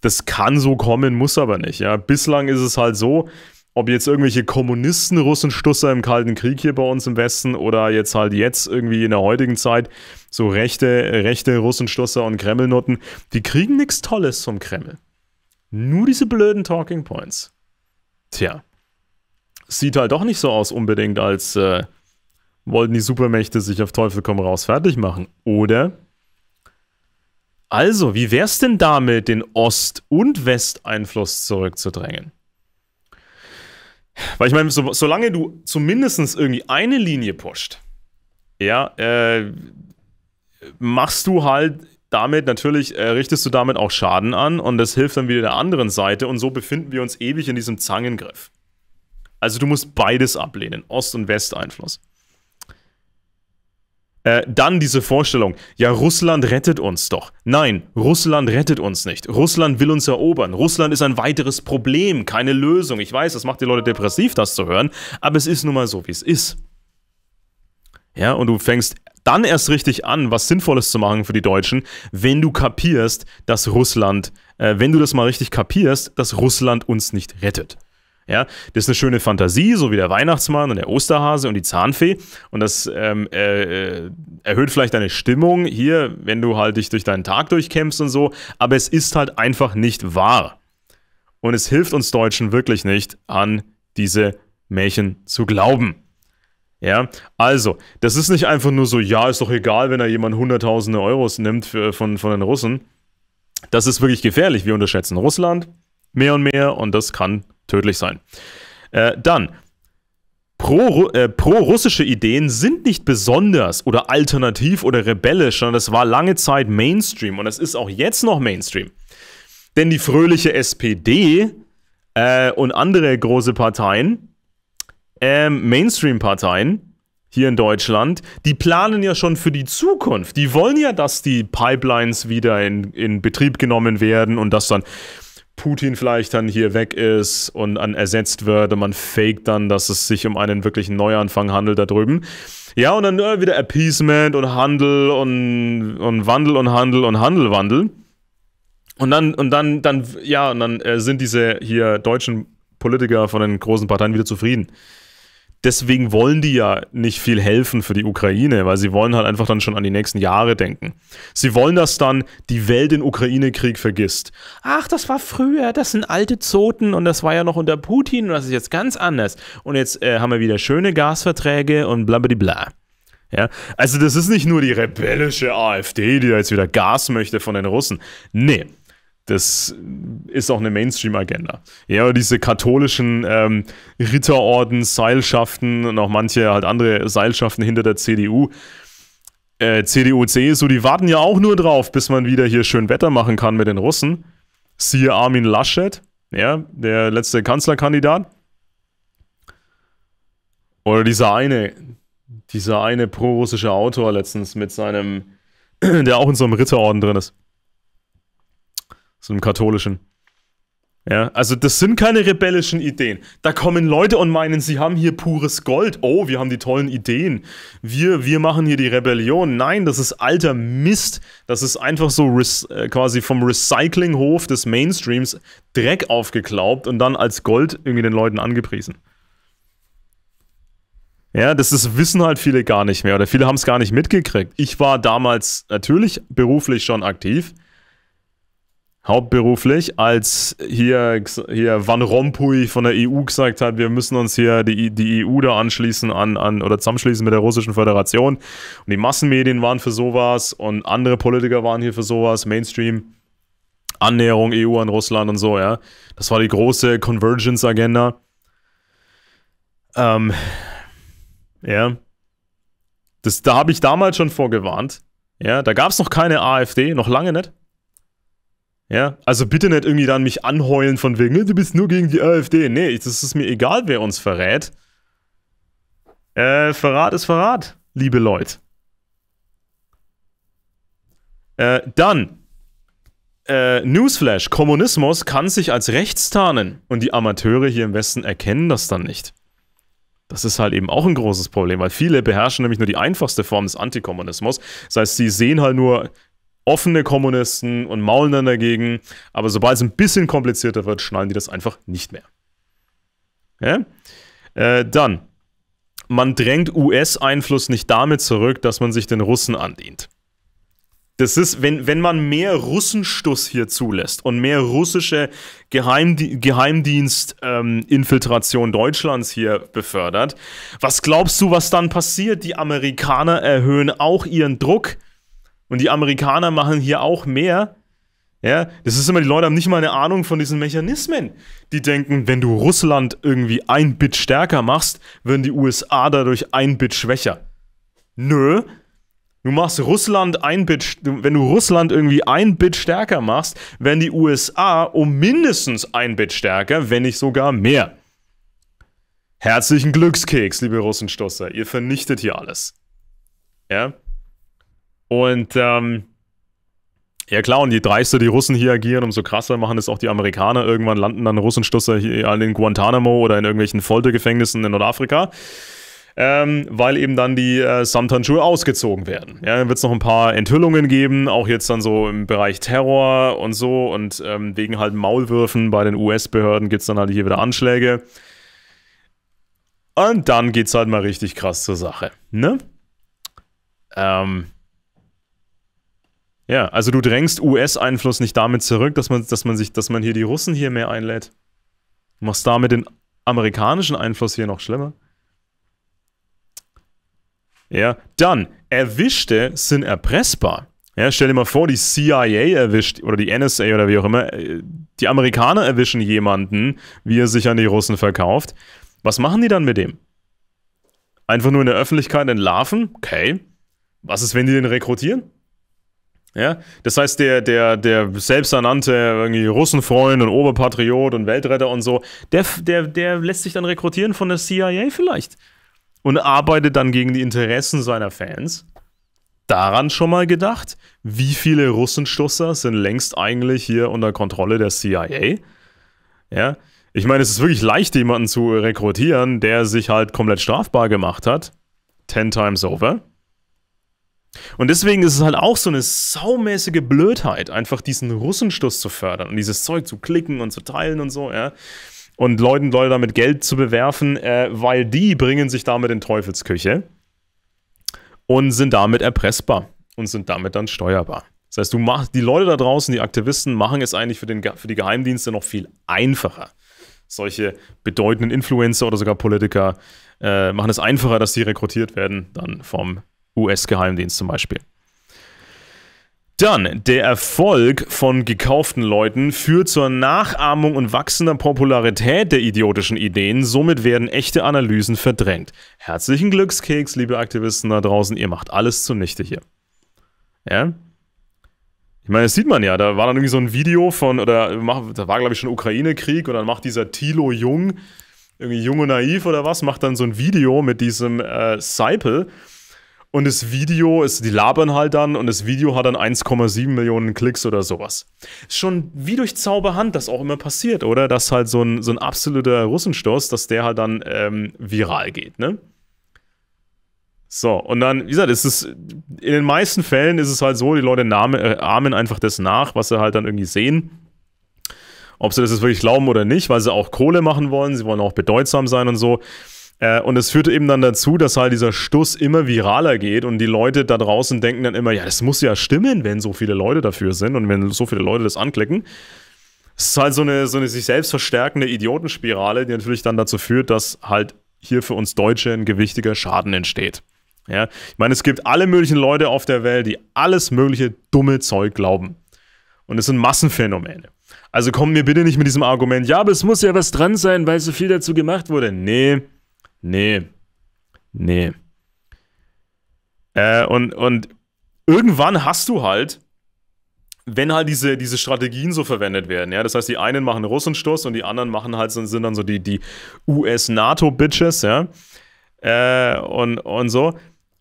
Das kann so kommen, muss aber nicht. Ja, bislang ist es halt so, ob jetzt irgendwelche Kommunisten Russenstusser im Kalten Krieg hier bei uns im Westen oder jetzt halt jetzt irgendwie in der heutigen Zeit so rechte, rechte Russenstusser und Kremlnoten, die kriegen nichts Tolles vom Kreml. Nur diese blöden Talking Points. Tja sieht halt doch nicht so aus unbedingt, als äh, wollten die Supermächte sich auf Teufel komm raus fertig machen, oder? Also, wie wäre es denn damit, den Ost- und Westeinfluss zurückzudrängen? Weil ich meine, so, solange du zumindest irgendwie eine Linie pusht, ja, äh, machst du halt damit natürlich, äh, richtest du damit auch Schaden an und das hilft dann wieder der anderen Seite und so befinden wir uns ewig in diesem Zangengriff. Also du musst beides ablehnen, Ost- und Westeinfluss. Äh, dann diese Vorstellung, ja, Russland rettet uns doch. Nein, Russland rettet uns nicht. Russland will uns erobern. Russland ist ein weiteres Problem, keine Lösung. Ich weiß, das macht die Leute depressiv, das zu hören, aber es ist nun mal so, wie es ist. Ja, und du fängst dann erst richtig an, was Sinnvolles zu machen für die Deutschen, wenn du kapierst, dass Russland, äh, wenn du das mal richtig kapierst, dass Russland uns nicht rettet. Ja, das ist eine schöne Fantasie, so wie der Weihnachtsmann und der Osterhase und die Zahnfee. Und das ähm, äh, äh, erhöht vielleicht deine Stimmung hier, wenn du halt dich durch deinen Tag durchkämpfst und so. Aber es ist halt einfach nicht wahr. Und es hilft uns Deutschen wirklich nicht, an diese Märchen zu glauben. Ja, also, das ist nicht einfach nur so, ja, ist doch egal, wenn da jemand Hunderttausende Euros nimmt für, von, von den Russen. Das ist wirklich gefährlich. Wir unterschätzen Russland mehr und mehr und das kann tödlich sein. Äh, dann, Pro, äh, pro-russische Ideen sind nicht besonders oder alternativ oder rebellisch, sondern das war lange Zeit Mainstream und das ist auch jetzt noch Mainstream. Denn die fröhliche SPD äh, und andere große Parteien, äh, Mainstream-Parteien hier in Deutschland, die planen ja schon für die Zukunft. Die wollen ja, dass die Pipelines wieder in, in Betrieb genommen werden und dass dann Putin vielleicht dann hier weg ist und dann ersetzt wird und man faked dann, dass es sich um einen wirklichen Neuanfang handelt da drüben. Ja, und dann äh, wieder Appeasement und Handel und, und Wandel und Handel und Handelwandel. Und dann, und dann, dann, ja, und dann äh, sind diese hier deutschen Politiker von den großen Parteien wieder zufrieden deswegen wollen die ja nicht viel helfen für die Ukraine, weil sie wollen halt einfach dann schon an die nächsten Jahre denken. Sie wollen, dass dann die Welt den Ukraine-Krieg vergisst. Ach, das war früher, das sind alte Zoten und das war ja noch unter Putin und das ist jetzt ganz anders. Und jetzt äh, haben wir wieder schöne Gasverträge und blablabla. Ja, also das ist nicht nur die rebellische AfD, die da jetzt wieder Gas möchte von den Russen. Nee, das ist auch eine Mainstream-Agenda. Ja, diese katholischen ähm, Ritterorden, Seilschaften und auch manche halt andere Seilschaften hinter der CDU. Äh, CDU, CSU, die warten ja auch nur drauf, bis man wieder hier schön Wetter machen kann mit den Russen. Siehe Armin Laschet, ja, der letzte Kanzlerkandidat. Oder dieser eine, dieser eine prorussische Autor letztens mit seinem, der auch in so einem Ritterorden drin ist so einem katholischen. Ja, also das sind keine rebellischen Ideen. Da kommen Leute und meinen, sie haben hier pures Gold. Oh, wir haben die tollen Ideen. Wir, wir machen hier die Rebellion. Nein, das ist alter Mist. Das ist einfach so äh, quasi vom Recyclinghof des Mainstreams Dreck aufgeklaubt und dann als Gold irgendwie den Leuten angepriesen. Ja, das ist, wissen halt viele gar nicht mehr oder viele haben es gar nicht mitgekriegt. Ich war damals natürlich beruflich schon aktiv hauptberuflich, als hier, hier Van Rompuy von der EU gesagt hat, wir müssen uns hier die, die EU da anschließen an, an oder zusammenschließen mit der Russischen Föderation. Und die Massenmedien waren für sowas und andere Politiker waren hier für sowas, Mainstream, Annäherung EU an Russland und so, ja. Das war die große Convergence-Agenda. Ähm, ja. Das, da habe ich damals schon vorgewarnt. Ja, da gab es noch keine AfD, noch lange nicht. Ja, also bitte nicht irgendwie dann mich anheulen von wegen, du bist nur gegen die AfD. Nee, das ist mir egal, wer uns verrät. Äh, Verrat ist Verrat, liebe Leute. Äh, dann, äh, Newsflash, Kommunismus kann sich als rechts tarnen und die Amateure hier im Westen erkennen das dann nicht. Das ist halt eben auch ein großes Problem, weil viele beherrschen nämlich nur die einfachste Form des Antikommunismus. Das heißt, sie sehen halt nur, offene Kommunisten und maulen dann dagegen. Aber sobald es ein bisschen komplizierter wird, schnallen die das einfach nicht mehr. Ja? Äh, dann, man drängt US-Einfluss nicht damit zurück, dass man sich den Russen andient. Das ist, wenn, wenn man mehr Russenstuss hier zulässt und mehr russische Geheimdi Geheimdienstinfiltration ähm, Deutschlands hier befördert, was glaubst du, was dann passiert? Die Amerikaner erhöhen auch ihren Druck und die Amerikaner machen hier auch mehr. Ja, das ist immer, die Leute haben nicht mal eine Ahnung von diesen Mechanismen. Die denken, wenn du Russland irgendwie ein Bit stärker machst, würden die USA dadurch ein Bit schwächer. Nö. Du machst Russland ein Bit, wenn du Russland irgendwie ein Bit stärker machst, werden die USA um mindestens ein Bit stärker, wenn nicht sogar mehr. Herzlichen Glückskeks, liebe Russenstosser. Ihr vernichtet hier alles. Ja? Und ähm, ja klar, und je dreister die Russen hier agieren, umso krasser machen es auch die Amerikaner. Irgendwann landen dann Russenstusser hier in Guantanamo oder in irgendwelchen Foltergefängnissen in Nordafrika. Ähm, weil eben dann die äh, Samtanschul ausgezogen werden. Ja, dann wird es noch ein paar Enthüllungen geben, auch jetzt dann so im Bereich Terror und so und ähm, wegen halt Maulwürfen bei den US-Behörden gibt es dann halt hier wieder Anschläge. Und dann geht es halt mal richtig krass zur Sache, ne? Ähm, ja, also du drängst US-Einfluss nicht damit zurück, dass man, dass man sich, dass man hier die Russen hier mehr einlädt. Du machst damit den amerikanischen Einfluss hier noch schlimmer. Ja, dann, Erwischte sind erpressbar. Ja, stell dir mal vor, die CIA erwischt oder die NSA oder wie auch immer, äh, die Amerikaner erwischen jemanden, wie er sich an die Russen verkauft. Was machen die dann mit dem? Einfach nur in der Öffentlichkeit entlarven? Okay. Was ist, wenn die den rekrutieren? Ja? Das heißt, der, der, der selbsternannte irgendwie Russenfreund und Oberpatriot und Weltretter und so, der, der, der lässt sich dann rekrutieren von der CIA vielleicht und arbeitet dann gegen die Interessen seiner Fans. Daran schon mal gedacht, wie viele Russenschusser sind längst eigentlich hier unter Kontrolle der CIA? Ja, ich meine, es ist wirklich leicht, jemanden zu rekrutieren, der sich halt komplett strafbar gemacht hat. Ten times over. Und deswegen ist es halt auch so eine saumäßige Blödheit, einfach diesen Russenstoß zu fördern und dieses Zeug zu klicken und zu teilen und so, ja. Und Leuten Leute damit Geld zu bewerfen, äh, weil die bringen sich damit in Teufelsküche und sind damit erpressbar und sind damit dann steuerbar. Das heißt, du machst, die Leute da draußen, die Aktivisten, machen es eigentlich für, den, für die Geheimdienste noch viel einfacher. Solche bedeutenden Influencer oder sogar Politiker äh, machen es einfacher, dass sie rekrutiert werden, dann vom US-Geheimdienst zum Beispiel. Dann, der Erfolg von gekauften Leuten führt zur Nachahmung und wachsender Popularität der idiotischen Ideen. Somit werden echte Analysen verdrängt. Herzlichen Glückskeks, liebe Aktivisten da draußen. Ihr macht alles zunichte hier. Ja? Ich meine, das sieht man ja. Da war dann irgendwie so ein Video von, oder da war, glaube ich, schon Ukraine-Krieg und dann macht dieser Tilo Jung, irgendwie Jung und Naiv oder was, macht dann so ein Video mit diesem äh, Seipel und das Video ist, die labern halt dann und das Video hat dann 1,7 Millionen Klicks oder sowas. Schon wie durch Zauberhand das auch immer passiert, oder? Dass halt so ein, so ein absoluter Russenstoß, dass der halt dann ähm, viral geht, ne? So, und dann, wie gesagt, ist es, in den meisten Fällen ist es halt so, die Leute nahmen, äh, ahmen einfach das nach, was sie halt dann irgendwie sehen. Ob sie das jetzt wirklich glauben oder nicht, weil sie auch Kohle machen wollen, sie wollen auch bedeutsam sein und so. Äh, und es führte eben dann dazu, dass halt dieser Stuss immer viraler geht und die Leute da draußen denken dann immer, ja, das muss ja stimmen, wenn so viele Leute dafür sind und wenn so viele Leute das anklicken. Es ist halt so eine, so eine sich selbst verstärkende Idiotenspirale, die natürlich dann dazu führt, dass halt hier für uns Deutsche ein gewichtiger Schaden entsteht. Ja, ich meine, es gibt alle möglichen Leute auf der Welt, die alles mögliche dumme Zeug glauben. Und es sind Massenphänomene. Also kommen wir bitte nicht mit diesem Argument, ja, aber es muss ja was dran sein, weil so viel dazu gemacht wurde. Nee, Nee. Nee. Äh, und, und irgendwann hast du halt, wenn halt diese, diese Strategien so verwendet werden, ja, das heißt, die einen machen Russenstoß und die anderen machen halt, sind dann so die, die US-NATO-Bitches, ja, äh, und, und so.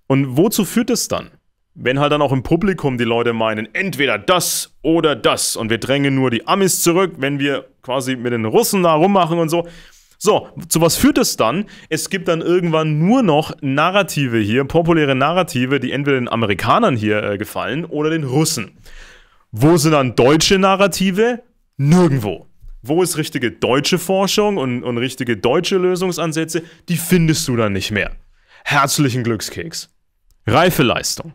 Und wozu führt das dann? Wenn halt dann auch im Publikum die Leute meinen, entweder das oder das und wir drängen nur die Amis zurück, wenn wir quasi mit den Russen da rummachen und so. So, zu was führt es dann? Es gibt dann irgendwann nur noch Narrative hier, populäre Narrative, die entweder den Amerikanern hier äh, gefallen oder den Russen. Wo sind dann deutsche Narrative? Nirgendwo. Wo ist richtige deutsche Forschung und, und richtige deutsche Lösungsansätze? Die findest du dann nicht mehr. Herzlichen Glückskeks. Reifeleistung.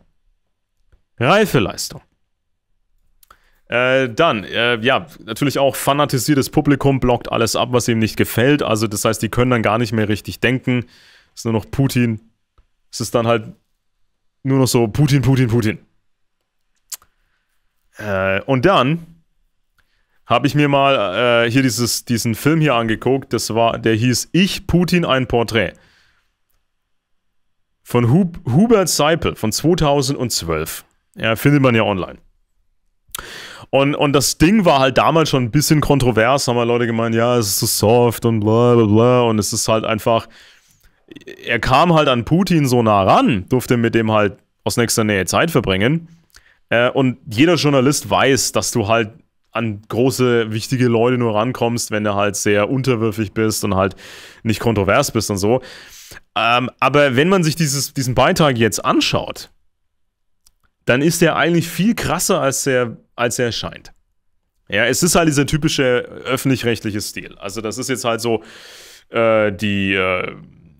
Reifeleistung. Äh, dann, äh, ja, natürlich auch fanatisiertes Publikum blockt alles ab, was ihm nicht gefällt. Also das heißt, die können dann gar nicht mehr richtig denken. Es Ist nur noch Putin. Es ist dann halt nur noch so Putin, Putin, Putin. Äh, und dann habe ich mir mal äh, hier dieses, diesen Film hier angeguckt. Das war, der hieß Ich Putin ein Porträt von Hub Hubert Seipel von 2012. Ja, findet man ja online. Und, und das Ding war halt damals schon ein bisschen kontrovers, haben halt Leute gemeint, ja, es ist so soft und bla bla bla. Und es ist halt einfach, er kam halt an Putin so nah ran, durfte mit dem halt aus nächster Nähe Zeit verbringen. Äh, und jeder Journalist weiß, dass du halt an große, wichtige Leute nur rankommst, wenn du halt sehr unterwürfig bist und halt nicht kontrovers bist und so. Ähm, aber wenn man sich dieses, diesen Beitrag jetzt anschaut, dann ist der eigentlich viel krasser, als der als er erscheint. Ja, es ist halt dieser typische öffentlich-rechtliche Stil. Also das ist jetzt halt so äh, die äh,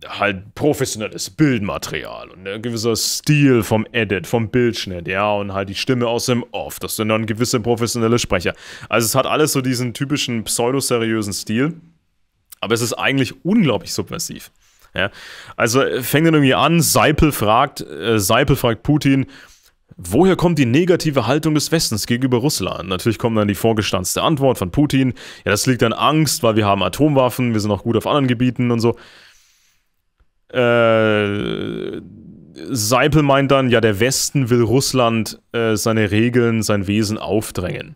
halt professionelles Bildmaterial und ein gewisser Stil vom Edit, vom Bildschnitt, ja, und halt die Stimme aus dem Off. Das sind dann gewisse professionelle Sprecher. Also es hat alles so diesen typischen pseudoseriösen Stil, aber es ist eigentlich unglaublich subversiv. Ja? Also äh, fängt dann irgendwie an, Seipel fragt, äh, Seipel fragt Putin, Woher kommt die negative Haltung des Westens gegenüber Russland? Natürlich kommt dann die vorgestanzte Antwort von Putin. Ja, das liegt an Angst, weil wir haben Atomwaffen, wir sind auch gut auf anderen Gebieten und so. Äh, Seipel meint dann, ja, der Westen will Russland äh, seine Regeln, sein Wesen aufdrängen.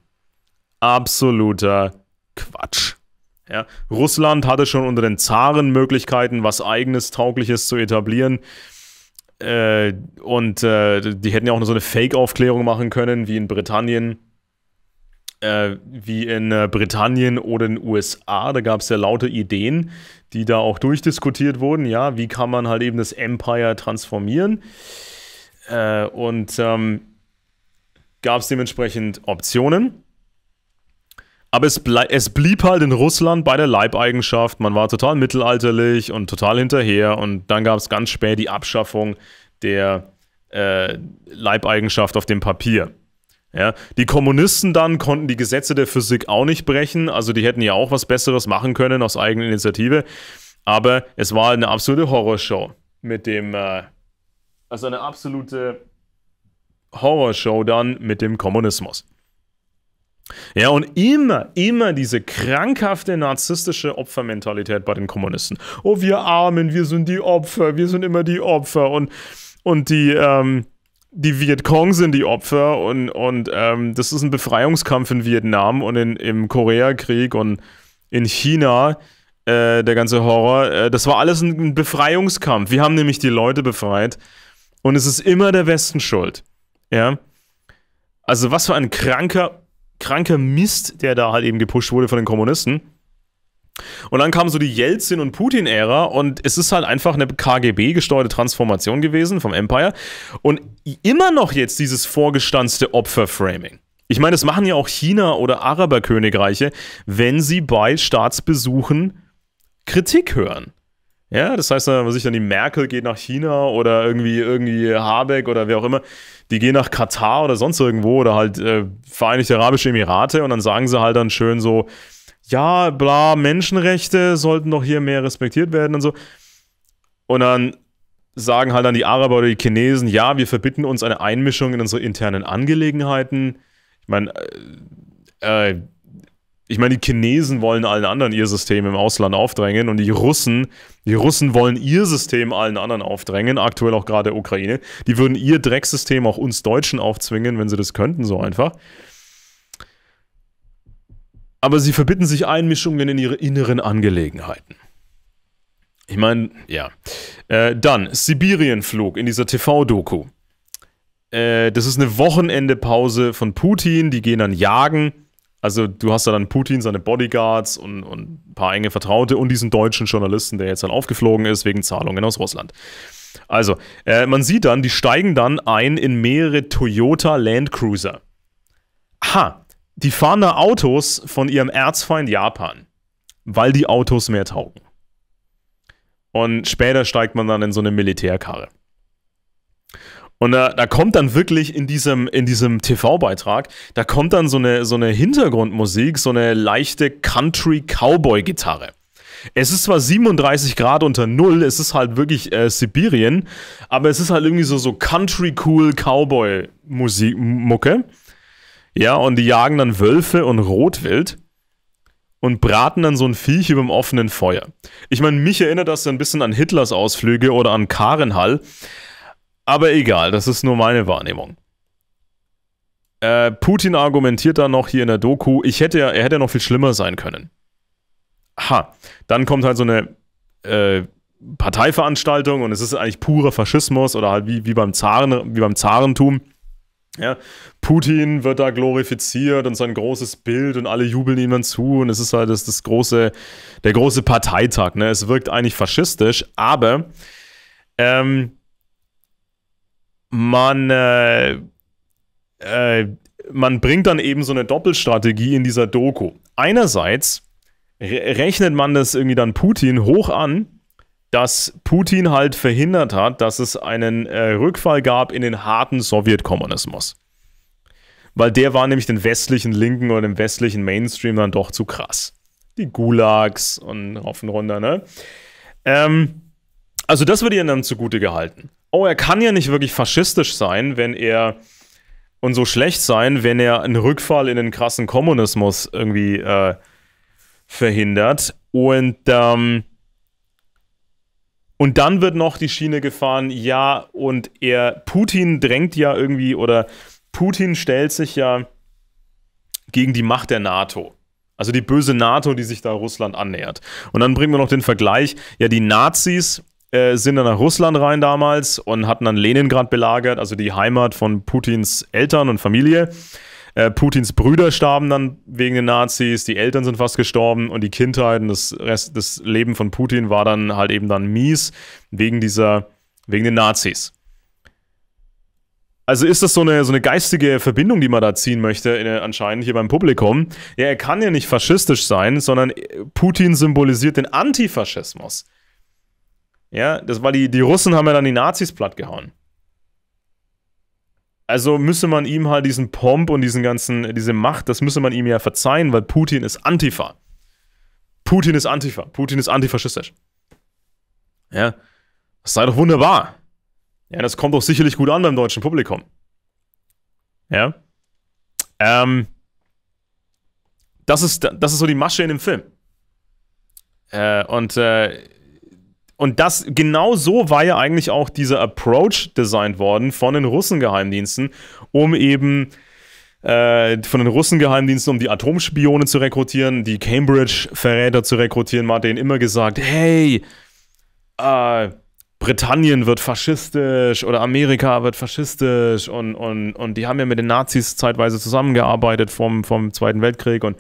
Absoluter Quatsch. Ja, Russland hatte schon unter den Zaren Möglichkeiten, was eigenes, taugliches zu etablieren. Äh, und äh, die hätten ja auch nur so eine Fake-Aufklärung machen können, wie in Britannien. Äh, wie in äh, Britannien oder in den USA, da gab es ja laute Ideen, die da auch durchdiskutiert wurden. Ja, wie kann man halt eben das Empire transformieren? Äh, und ähm, gab es dementsprechend Optionen. Aber es, es, blieb halt in Russland bei der Leibeigenschaft. Man war total mittelalterlich und total hinterher. Und dann gab es ganz spät die Abschaffung der äh, Leibeigenschaft auf dem Papier. Ja, die Kommunisten dann konnten die Gesetze der Physik auch nicht brechen, also die hätten ja auch was Besseres machen können aus eigener Initiative. Aber es war eine absolute Horrorshow mit dem, äh, also eine absolute Horrorshow dann mit dem Kommunismus. Ja, und immer, immer diese krankhafte narzisstische Opfermentalität bei den Kommunisten. Oh, wir Armen, wir sind die Opfer, wir sind immer die Opfer und, und die, ähm, die Vietcong sind die Opfer und, und ähm, das ist ein Befreiungskampf in Vietnam und in, im Koreakrieg und in China. Äh, der ganze Horror, äh, das war alles ein Befreiungskampf. Wir haben nämlich die Leute befreit und es ist immer der Westen schuld. Ja. Also was für ein kranker, kranker Mist, der da halt eben gepusht wurde von den Kommunisten. Und dann kam so die Jelzin- und Putin-Ära und es ist halt einfach eine KGB-gesteuerte Transformation gewesen vom Empire. Und immer noch jetzt dieses vorgestanzte Opfer-Framing. Ich meine, das machen ja auch China oder Araberkönigreiche, wenn sie bei Staatsbesuchen Kritik hören. Ja, das heißt, wenn man sich dann die Merkel geht nach China oder irgendwie, irgendwie Habeck oder wer auch immer, die gehen nach Katar oder sonst irgendwo oder halt äh, Vereinigte Arabische Emirate und dann sagen sie halt dann schön so, ja, bla, Menschenrechte sollten doch hier mehr respektiert werden und so. Und dann sagen halt dann die Araber oder die Chinesen, ja, wir verbitten uns eine Einmischung in unsere internen Angelegenheiten. Ich meine, äh, äh ich meine, die Chinesen wollen allen anderen ihr System im Ausland aufdrängen und die Russen, die Russen wollen ihr System allen anderen aufdrängen, aktuell auch gerade Ukraine. Die würden ihr Drecksystem auch uns Deutschen aufzwingen, wenn sie das könnten, so einfach. Aber sie verbitten sich Einmischungen in ihre inneren Angelegenheiten. Ich meine, ja. Äh, dann, Sibirienflug in dieser TV-Doku. Äh, das ist eine Wochenendepause von Putin, die gehen dann jagen. Also du hast da dann Putin, seine Bodyguards und, und ein paar enge Vertraute und diesen deutschen Journalisten, der jetzt dann halt aufgeflogen ist wegen Zahlungen aus Russland. Also, äh, man sieht dann, die steigen dann ein in mehrere Toyota Land Cruiser. Aha, die fahren da Autos von ihrem Erzfeind Japan, weil die Autos mehr taugen. Und später steigt man dann in so eine Militärkarre. Und da, da kommt dann wirklich in diesem, in diesem TV-Beitrag, da kommt dann so eine, so eine Hintergrundmusik, so eine leichte Country-Cowboy-Gitarre. Es ist zwar 37 Grad unter Null, es ist halt wirklich äh, Sibirien, aber es ist halt irgendwie so, so Country-Cool-Cowboy-Mucke. Ja, und die jagen dann Wölfe und Rotwild und braten dann so ein Viech über dem offenen Feuer. Ich meine, mich erinnert das so ein bisschen an Hitlers Ausflüge oder an Karenhall, aber egal, das ist nur meine Wahrnehmung. Äh, Putin argumentiert dann noch hier in der Doku, ich hätte ja, er hätte ja noch viel schlimmer sein können. Ha, dann kommt halt so eine äh, Parteiveranstaltung und es ist eigentlich purer Faschismus oder halt wie, wie, beim, Zaren, wie beim Zarentum. Ja, Putin wird da glorifiziert und sein großes Bild und alle jubeln ihm dann zu und es ist halt das, das große, der große Parteitag. Ne? Es wirkt eigentlich faschistisch, aber ähm, man, äh, äh, man bringt dann eben so eine Doppelstrategie in dieser Doku. Einerseits re rechnet man das irgendwie dann Putin hoch an, dass Putin halt verhindert hat, dass es einen äh, Rückfall gab in den harten Sowjetkommunismus. Weil der war nämlich den westlichen Linken oder dem westlichen Mainstream dann doch zu krass. Die Gulags und runter, ne? Ähm, also das wird ihnen dann zugute gehalten oh, er kann ja nicht wirklich faschistisch sein, wenn er und so schlecht sein, wenn er einen Rückfall in den krassen Kommunismus irgendwie äh, verhindert. Und, ähm, und dann wird noch die Schiene gefahren, ja, und er, Putin drängt ja irgendwie, oder Putin stellt sich ja gegen die Macht der NATO. Also die böse NATO, die sich da Russland annähert. Und dann bringen wir noch den Vergleich, ja, die Nazis äh, sind dann nach Russland rein damals und hatten dann Leningrad belagert, also die Heimat von Putins Eltern und Familie. Äh, Putins Brüder starben dann wegen den Nazis, die Eltern sind fast gestorben und die Kindheit und das, Rest, das Leben von Putin war dann halt eben dann mies wegen dieser, wegen den Nazis. Also ist das so eine, so eine geistige Verbindung, die man da ziehen möchte, in, anscheinend hier beim Publikum. Ja, er kann ja nicht faschistisch sein, sondern Putin symbolisiert den Antifaschismus. Ja, das war die, die Russen haben ja dann die Nazis plattgehauen. Also müsse man ihm halt diesen Pomp und diesen ganzen, diese Macht, das müsse man ihm ja verzeihen, weil Putin ist Antifa. Putin ist Antifa. Putin ist antifaschistisch. Ja, das sei doch wunderbar. Ja, das kommt doch sicherlich gut an beim deutschen Publikum. Ja. Ähm, das, ist, das ist so die Masche in dem Film. Äh, und äh, und das, genau so war ja eigentlich auch dieser Approach designt worden von den Russengeheimdiensten, um eben äh, von den Russengeheimdiensten, um die Atomspione zu rekrutieren, die Cambridge-Verräter zu rekrutieren. Man hat denen immer gesagt, hey, äh, Britannien wird faschistisch oder Amerika wird faschistisch und, und, und die haben ja mit den Nazis zeitweise zusammengearbeitet vom, vom Zweiten Weltkrieg und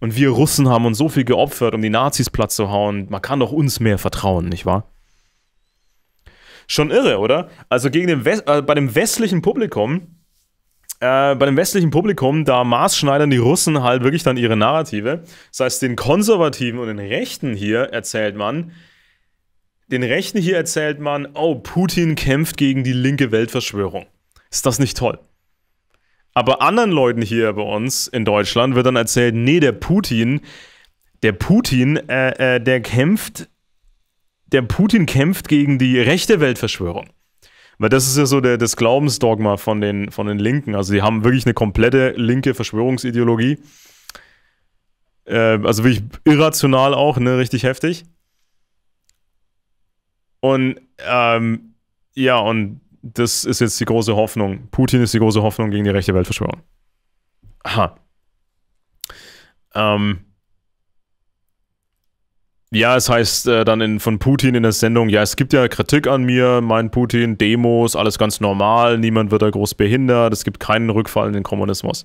und wir Russen haben uns so viel geopfert, um die Nazis platt zu hauen. Man kann doch uns mehr vertrauen, nicht wahr? Schon irre, oder? Also gegen den West äh, bei dem westlichen Publikum, äh, bei dem westlichen Publikum, da maßschneidern die Russen halt wirklich dann ihre Narrative. Das heißt, den Konservativen und den Rechten hier erzählt man, den Rechten hier erzählt man, oh, Putin kämpft gegen die linke Weltverschwörung. Ist das nicht toll? Aber anderen Leuten hier bei uns in Deutschland wird dann erzählt, nee, der Putin, der Putin, äh, äh, der kämpft, der Putin kämpft gegen die rechte Weltverschwörung. Weil das ist ja so der, das Glaubensdogma von den, von den Linken. Also die haben wirklich eine komplette linke Verschwörungsideologie. Äh, also wirklich irrational auch, ne, richtig heftig. Und ähm, ja, und das ist jetzt die große Hoffnung. Putin ist die große Hoffnung gegen die rechte Weltverschwörung. Aha. Ähm. Ja, es heißt äh, dann in, von Putin in der Sendung, ja, es gibt ja Kritik an mir, mein Putin, Demos, alles ganz normal, niemand wird da groß behindert, es gibt keinen Rückfall in den Kommunismus.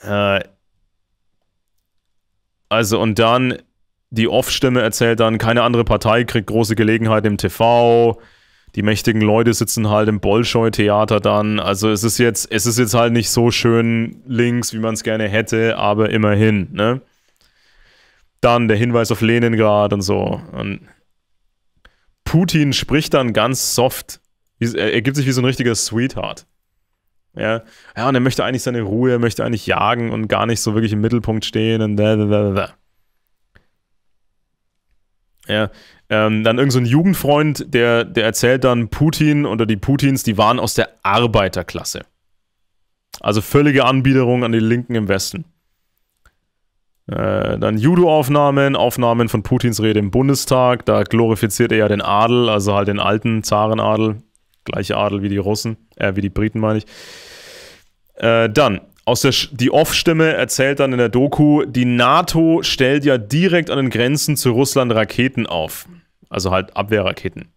Äh, also und dann, die Off-Stimme erzählt dann, keine andere Partei kriegt große Gelegenheit im TV, die mächtigen Leute sitzen halt im bolscheu theater dann. Also es ist jetzt, es ist jetzt halt nicht so schön links, wie man es gerne hätte, aber immerhin, ne? Dann der Hinweis auf Leningrad und so. Und Putin spricht dann ganz soft. Er, er gibt sich wie so ein richtiger Sweetheart. Ja, ja, und er möchte eigentlich seine Ruhe, er möchte eigentlich jagen und gar nicht so wirklich im Mittelpunkt stehen und da, da, da, da. Ja, ähm, dann irgendein so Jugendfreund, der, der erzählt dann, Putin oder die Putins, die waren aus der Arbeiterklasse. Also völlige Anbiederung an die Linken im Westen. Äh, dann Judo-Aufnahmen, Aufnahmen von Putins Rede im Bundestag. Da glorifiziert er ja den Adel, also halt den alten Zarenadel. Gleiche Adel wie die Russen, äh, wie die Briten, meine ich. Äh, dann, aus der die Off-Stimme erzählt dann in der Doku, die NATO stellt ja direkt an den Grenzen zu Russland Raketen auf. Also halt Abwehrraketen.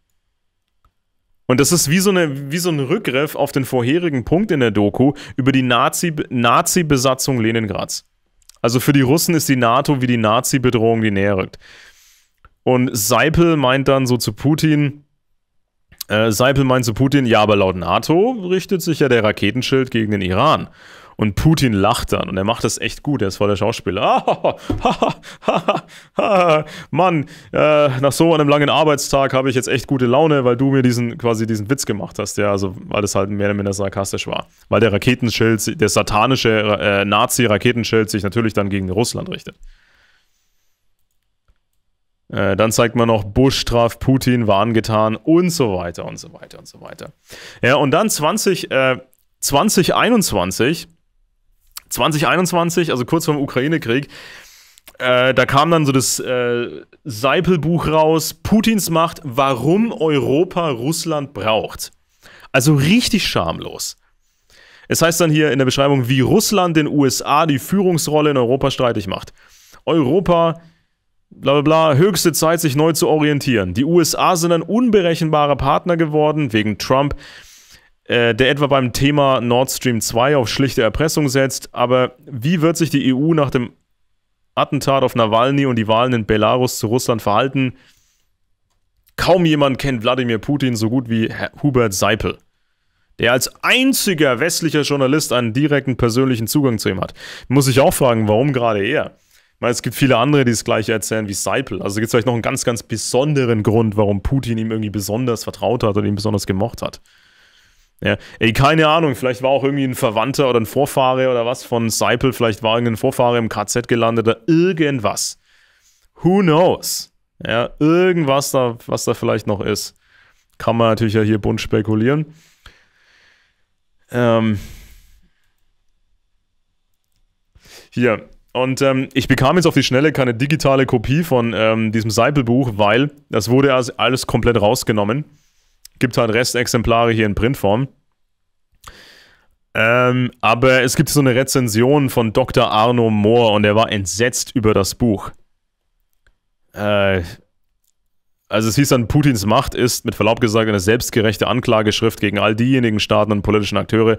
Und das ist wie so, eine, wie so ein Rückgriff auf den vorherigen Punkt in der Doku über die Nazi-Besatzung Nazi Leningrads. Also für die Russen ist die NATO wie die Nazi-Bedrohung, die näher rückt. Und Seipel meint dann so zu Putin, äh, Seipel meint zu Putin, ja, aber laut NATO richtet sich ja der Raketenschild gegen den Iran. Und Putin lacht dann und er macht das echt gut, er ist voll der Schauspieler. Ah, ha, ha, ha, Mann, äh, nach so einem langen Arbeitstag habe ich jetzt echt gute Laune, weil du mir diesen quasi diesen Witz gemacht hast, ja, also weil das halt mehr oder minder sarkastisch war. Weil der Raketenschild, der satanische äh, Nazi-Raketenschild sich natürlich dann gegen Russland richtet. Äh, dann zeigt man noch, Bush traf Putin, war angetan und so weiter und so weiter und so weiter. Ja, und dann 20, 2021 äh, 2021, also kurz vor dem Ukraine-Krieg, äh, da kam dann so das äh, Seipel-Buch raus, Putins Macht, warum Europa Russland braucht. Also richtig schamlos. Es heißt dann hier in der Beschreibung, wie Russland den USA die Führungsrolle in Europa streitig macht. Europa, bla bla bla, höchste Zeit, sich neu zu orientieren. Die USA sind ein unberechenbarer Partner geworden wegen Trump. Äh, der etwa beim Thema Nord Stream 2 auf schlichte Erpressung setzt. Aber wie wird sich die EU nach dem Attentat auf Nawalny und die Wahlen in Belarus zu Russland verhalten? Kaum jemand kennt Wladimir Putin so gut wie Herr Hubert Seipel der als einziger westlicher Journalist einen direkten persönlichen Zugang zu ihm hat. Muss ich auch fragen, warum gerade er? Ich meine, es gibt viele andere, die das gleiche erzählen wie Seipel. Also gibt es vielleicht noch einen ganz, ganz besonderen Grund, warum Putin ihm irgendwie besonders vertraut hat und ihn besonders gemocht hat. Ja, ey, keine Ahnung, vielleicht war auch irgendwie ein Verwandter oder ein Vorfahre oder was von Seipel, vielleicht war irgendein Vorfahre im KZ gelandet oder irgendwas. Who knows? Ja, irgendwas da, was da vielleicht noch ist. Kann man natürlich ja hier bunt spekulieren. Ähm hier. Und ähm, ich bekam jetzt auf die Schnelle keine digitale Kopie von ähm, diesem Seipel-Buch, weil das wurde also alles komplett rausgenommen. Gibt halt Restexemplare hier in Printform. Ähm, aber es gibt so eine Rezension von Dr. Arno Mohr und er war entsetzt über das Buch. Äh, also es hieß dann, Putins Macht ist, mit Verlaub gesagt, eine selbstgerechte Anklageschrift gegen all diejenigen Staaten und politischen Akteure,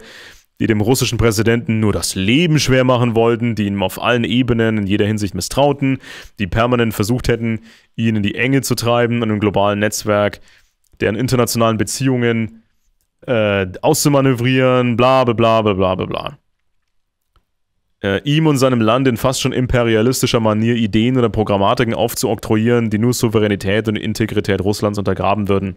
die dem russischen Präsidenten nur das Leben schwer machen wollten, die ihm auf allen Ebenen in jeder Hinsicht misstrauten, die permanent versucht hätten, ihn in die Enge zu treiben und im globalen Netzwerk deren internationalen Beziehungen äh, auszumanövrieren, bla bla bla bla bla bla. Äh, ihm und seinem Land in fast schon imperialistischer Manier Ideen oder Programmatiken aufzuoktroyieren, die nur Souveränität und Integrität Russlands untergraben würden.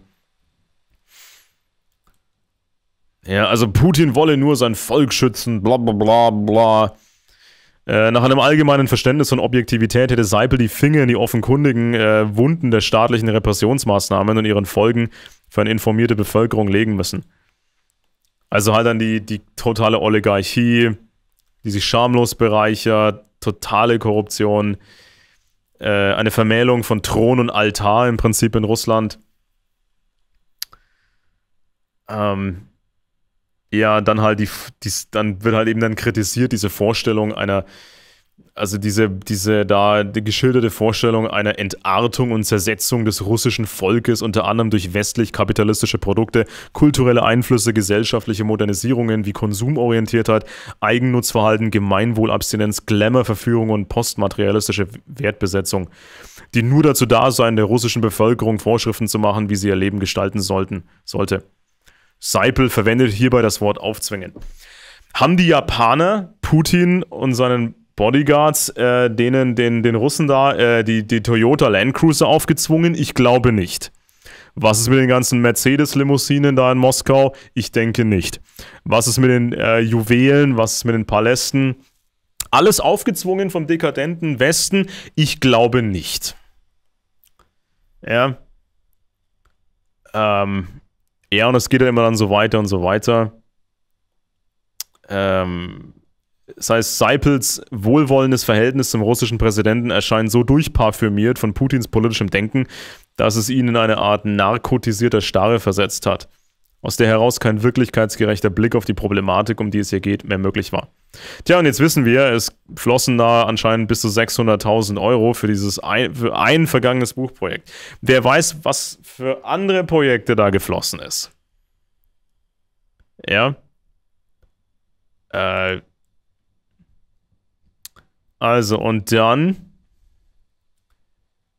Ja, also Putin wolle nur sein Volk schützen, bla bla bla bla. Äh, nach einem allgemeinen Verständnis von Objektivität hätte Seipel die Finger in die offenkundigen äh, Wunden der staatlichen Repressionsmaßnahmen und ihren Folgen für eine informierte Bevölkerung legen müssen. Also halt dann die, die totale Oligarchie, die sich schamlos bereichert, totale Korruption, äh, eine Vermählung von Thron und Altar im Prinzip in Russland. Ähm, ja, dann halt die, die, dann wird halt eben dann kritisiert, diese Vorstellung einer, also diese, diese da die geschilderte Vorstellung einer Entartung und Zersetzung des russischen Volkes, unter anderem durch westlich-kapitalistische Produkte, kulturelle Einflüsse, gesellschaftliche Modernisierungen wie Konsumorientiertheit, Eigennutzverhalten, Gemeinwohlabstinenz, Glamour, Verführung und postmaterialistische Wertbesetzung, die nur dazu da seien, der russischen Bevölkerung Vorschriften zu machen, wie sie ihr Leben gestalten sollten, sollte. Seipel verwendet hierbei das Wort aufzwingen. Haben die Japaner Putin und seinen Bodyguards äh, denen, den, den Russen da, äh, die, die Toyota Land Cruiser aufgezwungen? Ich glaube nicht. Was ist mit den ganzen Mercedes-Limousinen da in Moskau? Ich denke nicht. Was ist mit den äh, Juwelen? Was ist mit den Palästen? Alles aufgezwungen vom dekadenten Westen? Ich glaube nicht. Ja. Ähm, ja, und es geht ja immer dann so weiter und so weiter. Ähm, das heißt, Seipels wohlwollendes Verhältnis zum russischen Präsidenten erscheint so durchparfümiert von Putins politischem Denken, dass es ihn in eine Art narkotisierter Starre versetzt hat, aus der heraus kein wirklichkeitsgerechter Blick auf die Problematik, um die es hier geht, mehr möglich war. Tja, und jetzt wissen wir, es flossen da anscheinend bis zu 600.000 Euro für dieses ein, für ein vergangenes Buchprojekt. Wer weiß, was für andere Projekte da geflossen ist. Ja. Äh. Also, und dann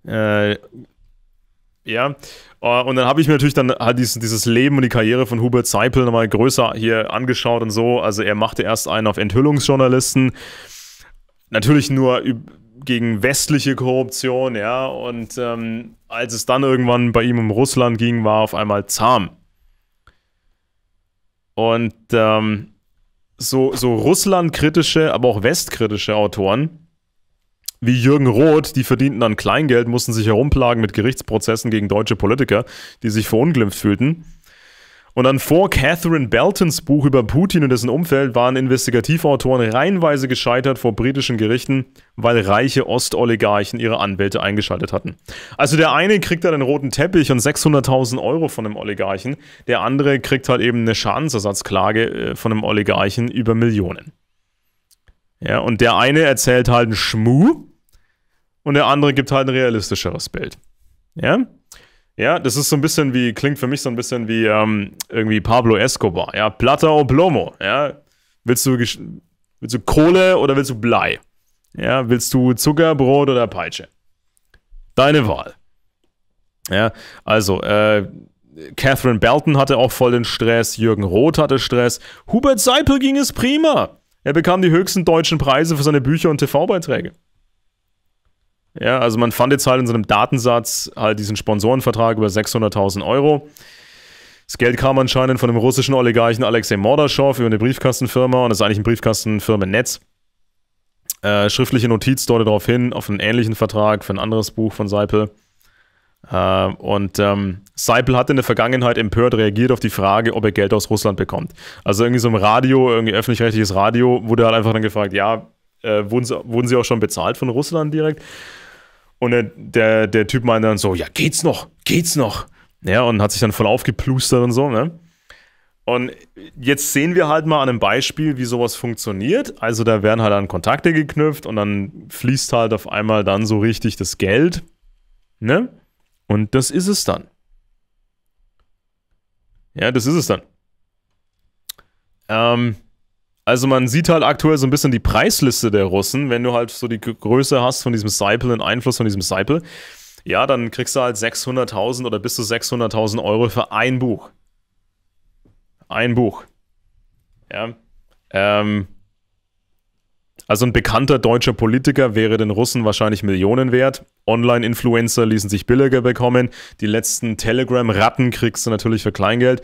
äh, ja, äh, und dann habe ich mir natürlich dann halt dieses, dieses Leben und die Karriere von Hubert Seipel nochmal größer hier angeschaut und so. Also er machte erst einen auf Enthüllungsjournalisten, natürlich nur gegen westliche Korruption, ja. Und ähm, als es dann irgendwann bei ihm um Russland ging, war er auf einmal zahm. Und ähm, so, so russlandkritische, aber auch westkritische Autoren wie Jürgen Roth, die verdienten an Kleingeld, mussten sich herumplagen mit Gerichtsprozessen gegen deutsche Politiker, die sich verunglimpft fühlten. Und dann vor Catherine Beltons Buch über Putin und dessen Umfeld waren Investigativautoren reihenweise gescheitert vor britischen Gerichten, weil reiche Ostoligarchen ihre Anwälte eingeschaltet hatten. Also der eine kriegt da den roten Teppich und 600.000 Euro von einem Oligarchen, der andere kriegt halt eben eine Schadensersatzklage äh, von einem Oligarchen über Millionen. Ja, und der eine erzählt halt einen Schmu und der andere gibt halt ein realistischeres Bild. Ja? Ja, das ist so ein bisschen wie, klingt für mich so ein bisschen wie ähm, irgendwie Pablo Escobar. Ja, Plata o Plomo. Ja, willst du, willst du Kohle oder willst du Blei? Ja, willst du Zucker, Brot oder Peitsche? Deine Wahl. Ja, also, äh, Catherine Belton hatte auch voll den Stress, Jürgen Roth hatte Stress, Hubert Seipel ging es prima. Er bekam die höchsten deutschen Preise für seine Bücher und TV-Beiträge. Ja, also man fand jetzt halt in seinem Datensatz halt diesen Sponsorenvertrag über 600.000 Euro. Das Geld kam anscheinend von dem russischen Oligarchen Alexei Mordaschow über eine Briefkastenfirma und das ist eigentlich ein Briefkastenfirmennetz. Äh, schriftliche Notiz deutet darauf hin, auf einen ähnlichen Vertrag für ein anderes Buch von Seipel. Ähm, und ähm, Seipel hat in der Vergangenheit empört reagiert auf die Frage, ob er Geld aus Russland bekommt. Also irgendwie so im Radio, irgendwie öffentlich-rechtliches Radio, wurde halt einfach dann gefragt, ja, äh, wurden, sie, wurden sie auch schon bezahlt von Russland direkt? Und der, der, der Typ meinte dann so, ja, geht's noch, geht's noch. Ja, und hat sich dann voll aufgeplustert und so, ne? Und jetzt sehen wir halt mal an einem Beispiel, wie sowas funktioniert. Also da werden halt dann Kontakte geknüpft und dann fließt halt auf einmal dann so richtig das Geld, ne? Und das ist es dann. Ja, das ist es dann. Ähm, also man sieht halt aktuell so ein bisschen die Preisliste der Russen. Wenn du halt so die Größe hast von diesem Cyple, den Einfluss von diesem Cyple, ja, dann kriegst du halt 600.000 oder bis zu 600.000 Euro für ein Buch. Ein Buch. Ja. Ähm, also ein bekannter deutscher Politiker wäre den Russen wahrscheinlich Millionen wert. Online-Influencer ließen sich billiger bekommen. Die letzten Telegram-Ratten kriegst du natürlich für Kleingeld.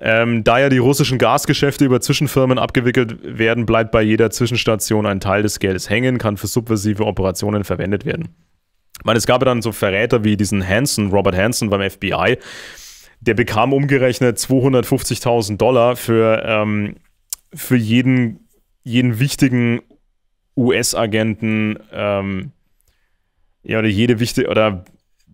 Ähm, da ja die russischen Gasgeschäfte über Zwischenfirmen abgewickelt werden, bleibt bei jeder Zwischenstation ein Teil des Geldes hängen, kann für subversive Operationen verwendet werden. Ich meine, es gab ja dann so Verräter wie diesen Hansen, Robert Hansen beim FBI. Der bekam umgerechnet 250.000 Dollar für, ähm, für jeden jeden wichtigen US-Agenten ähm, ja, oder jede wichtige, oder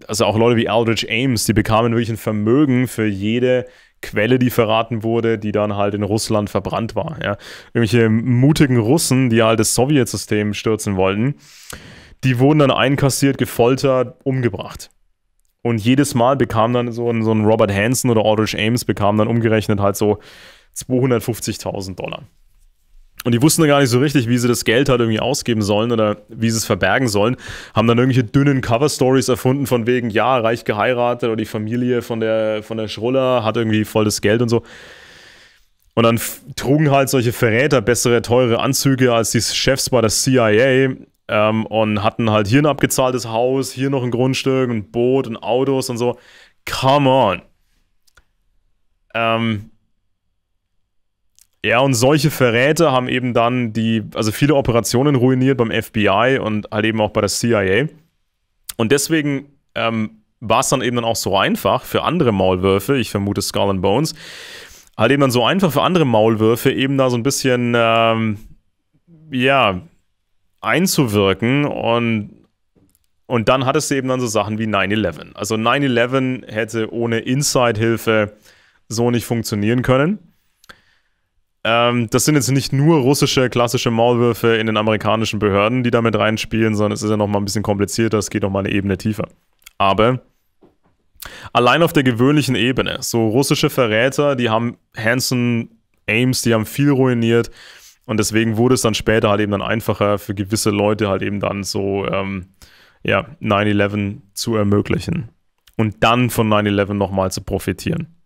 also auch Leute wie Aldrich Ames, die bekamen wirklich ein Vermögen für jede Quelle, die verraten wurde, die dann halt in Russland verbrannt war. Ja. Irgendwelche mutigen Russen, die halt das Sowjetsystem stürzen wollten, die wurden dann einkassiert, gefoltert, umgebracht. Und jedes Mal bekam dann so ein, so ein Robert Hansen oder Aldrich Ames bekam dann umgerechnet halt so 250.000 Dollar. Und die wussten dann gar nicht so richtig, wie sie das Geld halt irgendwie ausgeben sollen oder wie sie es verbergen sollen. Haben dann irgendwelche dünnen Cover-Stories erfunden von wegen, ja, reich geheiratet oder die Familie von der, von der Schruller hat irgendwie voll das Geld und so. Und dann trugen halt solche Verräter bessere, teure Anzüge als die Chefs bei der CIA ähm, und hatten halt hier ein abgezahltes Haus, hier noch ein Grundstück, ein Boot und Autos und so. Come on. Ähm, ja, und solche Verräter haben eben dann die, also viele Operationen ruiniert beim FBI und halt eben auch bei der CIA. Und deswegen ähm, war es dann eben dann auch so einfach für andere Maulwürfe, ich vermute Skull and Bones, halt eben dann so einfach für andere Maulwürfe eben da so ein bisschen, ähm, ja, einzuwirken und und dann hattest du eben dann so Sachen wie 9-11. Also 9-11 hätte ohne Inside-Hilfe so nicht funktionieren können. Ähm, das sind jetzt nicht nur russische klassische Maulwürfe in den amerikanischen Behörden, die damit reinspielen, sondern es ist ja noch mal ein bisschen komplizierter, es geht noch mal eine Ebene tiefer. Aber allein auf der gewöhnlichen Ebene, so russische Verräter, die haben Hanson, Ames, die haben viel ruiniert und deswegen wurde es dann später halt eben dann einfacher für gewisse Leute halt eben dann so ähm, ja, 9-11 zu ermöglichen und dann von 9-11 nochmal zu profitieren.